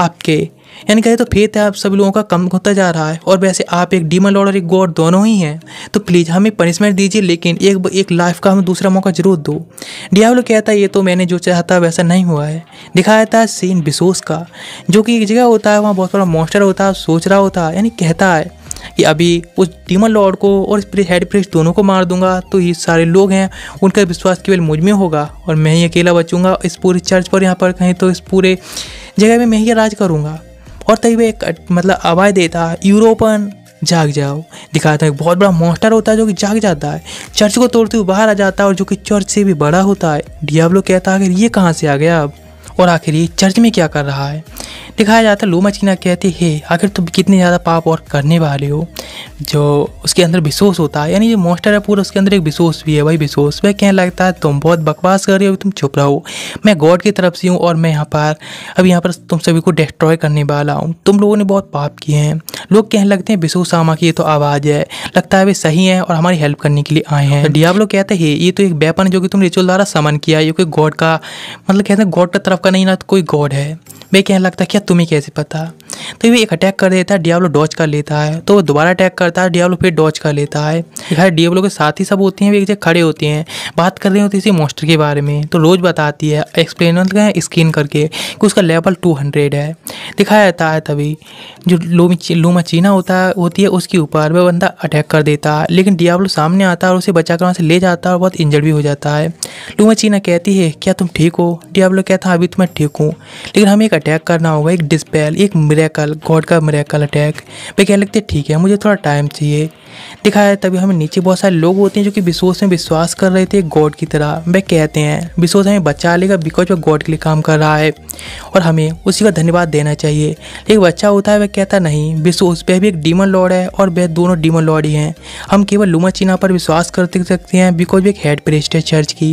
आपके यानी कहें तो फेथ आप सभी लोगों का कम होता जा रहा है और वैसे आप एक डीमन लॉर्ड और एक गॉड दोनों ही हैं तो प्लीज़ हमें पनिशमेंट दीजिए लेकिन एक एक लाइफ का हमें दूसरा मौका जरूर दो डियावलो कहता है ये तो मैंने जो चाहता वैसा नहीं हुआ है दिखाया था सीन बिसोस का जो कि एक जगह होता है वहाँ बहुत बड़ा मॉस्टर होता है सोच रहा होता है यानी कहता है कि अभी उस डीमन लॉर्ड को और हेड प्रेस दोनों को मार दूंगा तो ये सारे लोग हैं उनका विश्वास केवल मुझ में होगा और मैं ही अकेला बचूंगा इस पूरे चर्च पर यहाँ पर कहीं तो इस पूरे जगह में मैं ही राज करूँगा और तभी वे एक मतलब आवाज़ देता यूरोपन जाग जाओ दिखाता है एक बहुत बड़ा मॉन्स्टर होता है जो कि जाग जाता है चर्च को तोड़ते हुए बाहर आ जाता है और जो कि चर्च से भी बड़ा होता है डियाब्लो कहता है आखिर ये कहाँ से आ गया अब और आखिर ये चर्च में क्या कर रहा है दिखाया जाता है लूमा चीना कहती है आखिर तुम कितने ज़्यादा पाप और करने वाले हो जो उसके अंदर विशोष होता है यानी जो मोस्टर है पूरा उसके अंदर एक विशोष भी है वही विशोस वह कहने लगता है तुम बहुत बकवास कर रहे हो तुम छुप रहो मैं गॉड की तरफ से हूँ और मैं यहाँ पर अब यहाँ पर तुम सभी को डिस्ट्रॉय करने वाला हूँ तुम लोगों ने बहुत पाप किए हैं लोग कहने लगते हैं विशोस आमा की ये तो आवाज़ है लगता है वे सही हैं और हमारी हेल्प करने के लिए आए हैं हाँ। डियाब लोग कहते हैं ये तो एक वेपन जो कि तुम रिचुअल द्वारा समन किया ये कोई गॉड का मतलब कहते हैं गॉड की तरफ का नहीं ना तो कोई गॉड है मैं कहने लगता है क्या तुम्हें कैसे पता तो ये एक अटैक कर देता है डियाब्लो डॉच कर लेता है तो वो दोबारा अटैक करता है डियाब्लो फिर डॉच कर लेता है घर डियाब्लो के साथ ही सब होते हैं वे एक जगह खड़े होते हैं बात कर रहे होते इसी मोस्टर के बारे में तो रोज़ बताती है एक्सप्लेन स्क्रीन तो करके कि उसका लेवल टू हंड्रेड है दिखाया जाता है तभी जो लूमा चीना होता है होती है उसके ऊपर वह बंदा अटैक कर देता है लेकिन डियाब्लो सामने आता है और उसे बचा कर वहाँ से ले जाता है और बहुत इंजर्ड भी हो जाता है लूमा चीना कहती है क्या तुम ठीक हो डियाब्लो कहता है अभी तो मैं ठीक हूँ लेकिन हमें एक अटैक करना होगा एक डिस्पेल एक मेरेकल गॉड का मेरेकल अटैक वे कहने लगते ठीक है मुझे थोड़ा टाइम चाहिए दिखाया तभी हमें नीचे बहुत सारे लोग होते हैं जो कि विश्वास में विश्वास कर रहे थे गॉड की तरह वह कहते हैं विश्वास हमें बचा लेगा बिकॉज वह गॉड के लिए काम कर रहा है और हमें उसी का धन्यवाद देना चाहिए एक बच्चा होता है वह कहता नहीं विश्वास वह भी एक डीमन लॉर्ड है और वह दोनों डीमन लॉर्ड ही हैं हम केवल लुमा चीना पर विश्वास कर सकते हैं बिकॉज वे एक हेड प्रेस्ट है चर्च की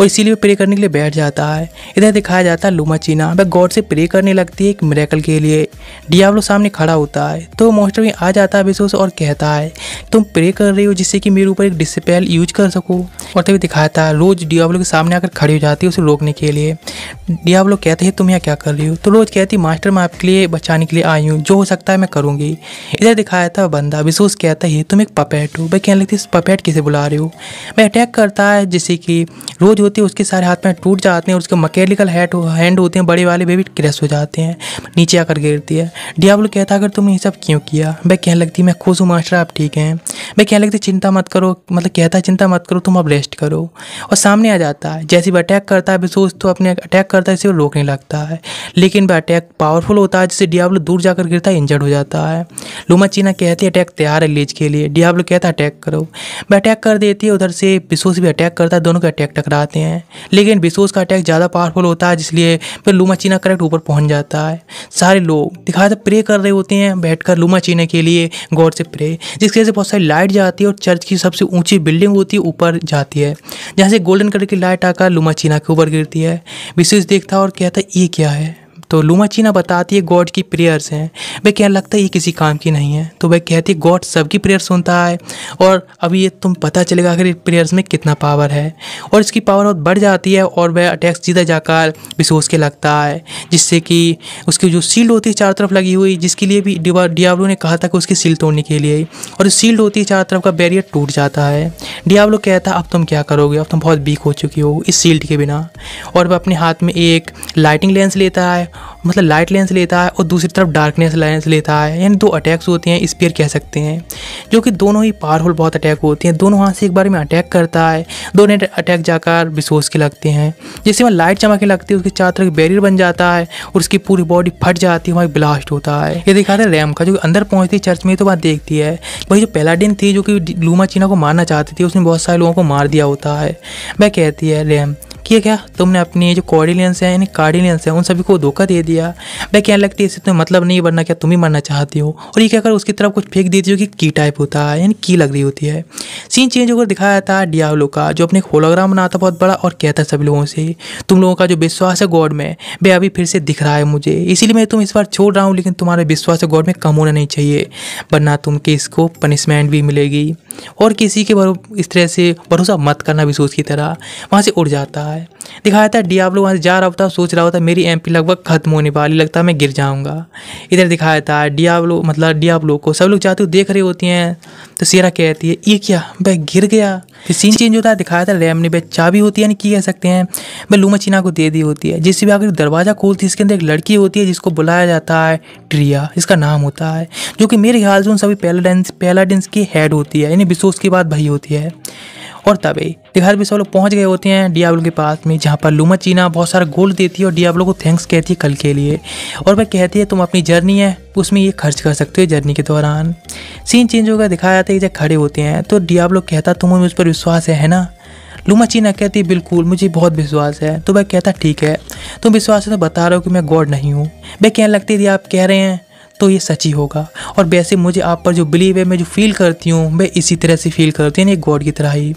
और इसीलिए प्रे करने के लिए बैठ जाता है इधर दिखाया जाता है लुमा चीना वह गॉड से प्रे करने लगती है एक मेरेकल के लिए डियावलो सामने खड़ा होता है तो मोस्टर भी आ जाता है विशोस और कहता है तुम प्रे कर रही हो जिससे कि मेरे ऊपर एक डिसपेल यूज कर सको और तभी दिखाता है रोज डियावलो के सामने आकर खड़ी हो जाती है उसे रोकने के लिए डियावलो कहते हैं तुम यहाँ क्या कर रही हो तो रोज कहती मास्टर मैं आपके लिए बचाने के लिए आई हूँ जो हो सकता है मैं करूँगी इधर दिखाया था बंदा विशोस कहता है तुम एक पपेट हो भाई कहने लगती इस पपेट किसे बुला रहे हो मैं अटैक करता है जिससे कि रोज होती है उसके सारे हाथ में टूट जाते हैं और उसके मकैनिकल हैंड होते हैं बड़े वाले वे भी क्रैश हो जाते हैं नीचे आकर गिरती है डियाबलो कहता अगर तुमने ये सब क्यों किया वह कहने लगती मैं खुश हूँ मास्टर आप ठीक हैं वह कहने लगती चिंता मत करो मतलब कहता है चिंता मत करो तुम अब रेस्ट करो और सामने आ जाता है जैसे वह अटैक करता है बेसोस तो अपने अटैक करता है इसे वो रोकने लगता है लेकिन वह अटैक पावरफुल होता है जिससे डियाबलो दूर जाकर गिरता है इंजर्ड हो जाता है लुमा चीना कहती है अटैक तैयार है लीज के लिए डियाबलो कहता है अटैक करो वह अटैक कर देती है उधर से बिसोस भी अटैक करता है दोनों के अटैक टकराते हैं लेकिन बिसोस का अटैक ज़्यादा पावरफुल होता है इसलिए फिर लुमा चीना करेक्ट ऊपर पहुँच जाता है है सारे लोग दिखाए तो प्रे कर रहे होते हैं बैठकर लुमा चीने के लिए गौर से प्रे जिसकी वजह से बहुत सारी लाइट जाती है और चर्च की सबसे ऊंची बिल्डिंग होती है ऊपर जाती है जहाँ से गोल्डन कलर की लाइट आकर लुमा चीना के ऊपर गिरती है विशेष देखता और कहता ये क्या है तो लुमा चीना बताती है गॉड की प्रेयर्स हैं भाई क्या लगता है ये किसी काम की नहीं है तो वह कहती है गॉड सबकी प्रेयर सुनता है और अभी ये तुम पता चलेगा अगर प्रेयर्स में कितना पावर है और इसकी पावर बहुत बढ़ जाती है और वह अटैक्स सीधा जाकर विशोष के लगता है जिससे कि उसकी जो सील्ड होती है चारों तरफ लगी हुई जिसके लिए भी डियावलो ने कहा था कि उसकी सील तोड़ने के लिए और सील्ड होती है चारों तरफ का बैरियर टूट जाता है डियावलो कहता है अब तुम क्या करोगे अब तुम बहुत वीक हो चुकी हो इस सील्ड के बिना और वह अपने हाथ में एक लाइटिंग लेंस लेता है मतलब लाइट लेंस लेता है और दूसरी तरफ डार्कनेस लेंस लेता है यानी दो अटैक्स होते हैं स्पेयर कह सकते हैं जो कि दोनों ही पावरफुल बहुत अटैक होते हैं दोनों हाथ से एक बार में अटैक करता है दोनों अटैक जाकर बेसोस के लगते हैं जैसे वहाँ लाइट चमकने लगती है उसके चार तरफ बैरियर बन जाता है और उसकी पूरी बॉडी फट जाती है वहाँ एक ब्लास्ट होता है ये दिखाता है रैम का जो अंदर पहुँचती है चर्च में तो वहाँ देखती है वही जो पैलाडिन थी जो कि लूमा चीना को मारना चाहती थी उसने बहुत सारे लोगों को मार दिया होता है वह कहती है रैम कि क्या तुमने अपनी जो कॉर्डिलियंस है यानी कार्डिलियंस है उन सभी को धोखा दे दिया भाई क्या लगती है इससे तुम्हें मतलब नहीं बनना क्या तुम ही मरना चाहती हो और ये क्या कर उसकी तरफ कुछ फेंक देती हो कि की टाइप होता है यानी की लग रही होती है सीन चेंज होकर दिखाया था डियावलो का जो अपने होलोग्राम बनाता बहुत बड़ा और कहता सभी लोगों से तुम लोगों का जो विश्वास है गॉड में वे अभी फिर से दिख रहा है मुझे इसीलिए मैं तुम इस बार छोड़ रहा हूँ लेकिन तुम्हारा विश्वास है गॉड में कम होना नहीं चाहिए वरना तुम इसको पनिशमेंट भी मिलेगी और किसी के इस तरह से भरोसा मत करना भी सोच की तरह वहाँ से उड़ जाता है दिखाया था डियाब्लो वहाँ से जा रहा होता सोच रहा होता मेरी एम लगभग खत्म होने वाली लगता मैं गिर जाऊँगा इधर दिखाया था डियाब्लो मतलब डियाब्लो को सब लोग जाते हुए देख रहे होती हैं तो सियरा कहती है ये क्या भाई गिर गया फिर सीन चेंज होता है दिखाया था रैम ने भाई चाबी होती है यानी की कह सकते हैं भाई लूमा चीना को दे दी होती है जिससे भी आप दरवाज़ा खोलती है इसके अंदर एक लड़की होती है जिसको बुलाया जाता है ट्रिया इसका नाम होता है जो कि मेरे ख्याल से उन सभी पैलाडेंस पैलाडेंस की हेड होती है यानी बिसोस की बात भाई होती है और तबे दिखार भी सब लोग पहुंच गए होते हैं डियाब्लो के पास में जहाँ पर लुमा चीना बहुत सारा गोल्ड देती है और डियाबलो को थैंक्स कहती है कल के लिए और वह कहती है तुम अपनी जर्नी है उसमें ये खर्च कर सकते हो जर्नी के दौरान सीन चेंज होकर दिखाया जाता है जब खड़े होते हैं तो डियाब्लो कहता तुम्हें मुझ पर विश्वास है, ना लुमा चीना कहती बिल्कुल मुझे बहुत विश्वास है तो वह कहता ठीक है तुम विश्वास है तो बता रहे हो कि मैं गॉड नहीं हूँ वह कहने लगती थी आप कह रहे हैं तो ये सच ही होगा और वैसे मुझे आप पर जो बिलीव है मैं जो फील करती हूँ मैं इसी तरह से फील करती हूँ एक गॉड की तरह ही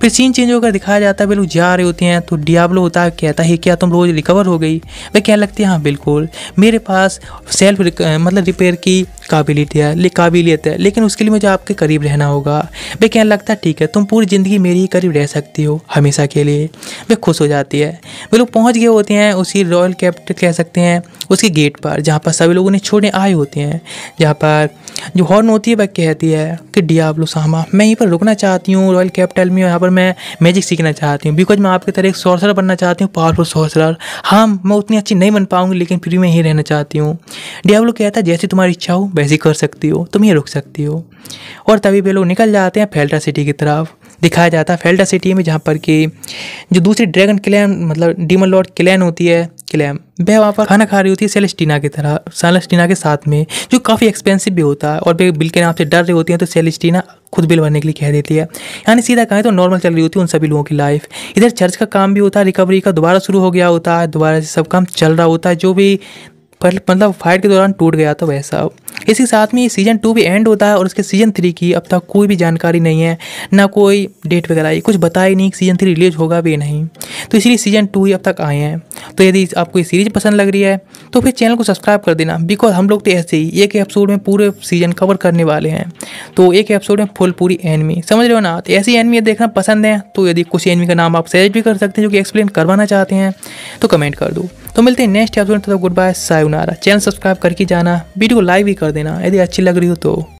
फिर सीन चेंज होकर दिखाया जाता है वे लोग जा रहे होते हैं तो डियाबलो होता है कहता है क्या तुम रोज रिकवर हो गई वह कह लगती है हाँ बिल्कुल मेरे पास सेल्फ मतलब रिपेयर की काबिलियत है काबिलियत है लेकिन उसके लिए मुझे आपके करीब रहना होगा वे क्या लगता है ठीक है तुम पूरी ज़िंदगी मेरे ही करीब रह सकती हो हमेशा के लिए वे खुश हो जाती है वे लोग पहुँच गए होते हैं उसी रॉयल कैप्टन कह सकते हैं उसके गेट पर जहाँ पर सभी लोगों ने छोड़ने आए होती हैं जहाँ पर जो हॉर्न होती है वह कहती है कि डिया सामा मैं यहीं पर रुकना चाहती हूँ रॉयल कैपिटल में यहाँ पर मैं मैजिक सीखना चाहती हूँ बिकॉज मैं आपकी तरह एक सॉर्सर बनना चाहती हूँ पावरफुल सॉर्सर हाँ मैं उतनी अच्छी नहीं बन पाऊँगी लेकिन फिर मैं यहीं रहना चाहती हूँ डियाब्लो कहता है जैसी तुम्हारी इच्छा हो वैसी कर सकती हो तुम ये रुक सकती हो और तभी वे लोग निकल जाते हैं फेल्टा सिटी की तरफ दिखाया जाता है फेल्टा सिटी में जहाँ पर कि जो दूसरी ड्रैगन क्लैन मतलब डीमन लॉर्ड क्लैन होती है क्लैम वह वहाँ पर खाना खा रही होती है सेलेस्टीना की तरह सेलेस्टीना के साथ में जो काफ़ी एक्सपेंसिव भी होता है और वे बिल के नाम से डर रही होती हैं तो सेलेस्टीना खुद बिल भरने के लिए कह देती है यानी सीधा कहें तो नॉर्मल चल रही होती है उन सभी लोगों की लाइफ इधर चर्च का काम भी होता है रिकवरी का दोबारा शुरू हो गया होता है दोबारा से सब काम चल रहा होता है जो भी पर मतलब फाइट के दौरान टूट गया था वैसा साहब इसी साथ में सीज़न टू भी एंड होता है और उसके सीज़न थ्री की अब तक कोई भी जानकारी नहीं है ना कोई डेट वगैरह कुछ बता ही नहीं सीज़न थ्री रिलीज होगा भी नहीं तो इसलिए सीज़न टू ही अब तक आए हैं तो यदि आपको ये सीरीज़ पसंद लग रही है तो फिर चैनल को सब्सक्राइब कर देना बिकॉज हम लोग तो ऐसे ही एक एपिसोड में पूरे सीज़न कवर करने वाले हैं तो एक एपिसोड में फुल पूरी एनमी समझ रहे हो ना तो ऐसी एनमी देखना पसंद है तो यदि कुछ एनमी का नाम आप सजेस्ट भी कर सकते हैं जो कि एक्सप्लेन करवाना चाहते हैं तो कमेंट कर दो तो मिलते हैं नेक्स्ट एपिसोड तो गुड बाय सायुनारा चैनल सब्सक्राइब करके जाना वीडियो को लाइक भी कर देना यदि अच्छी लग रही हो तो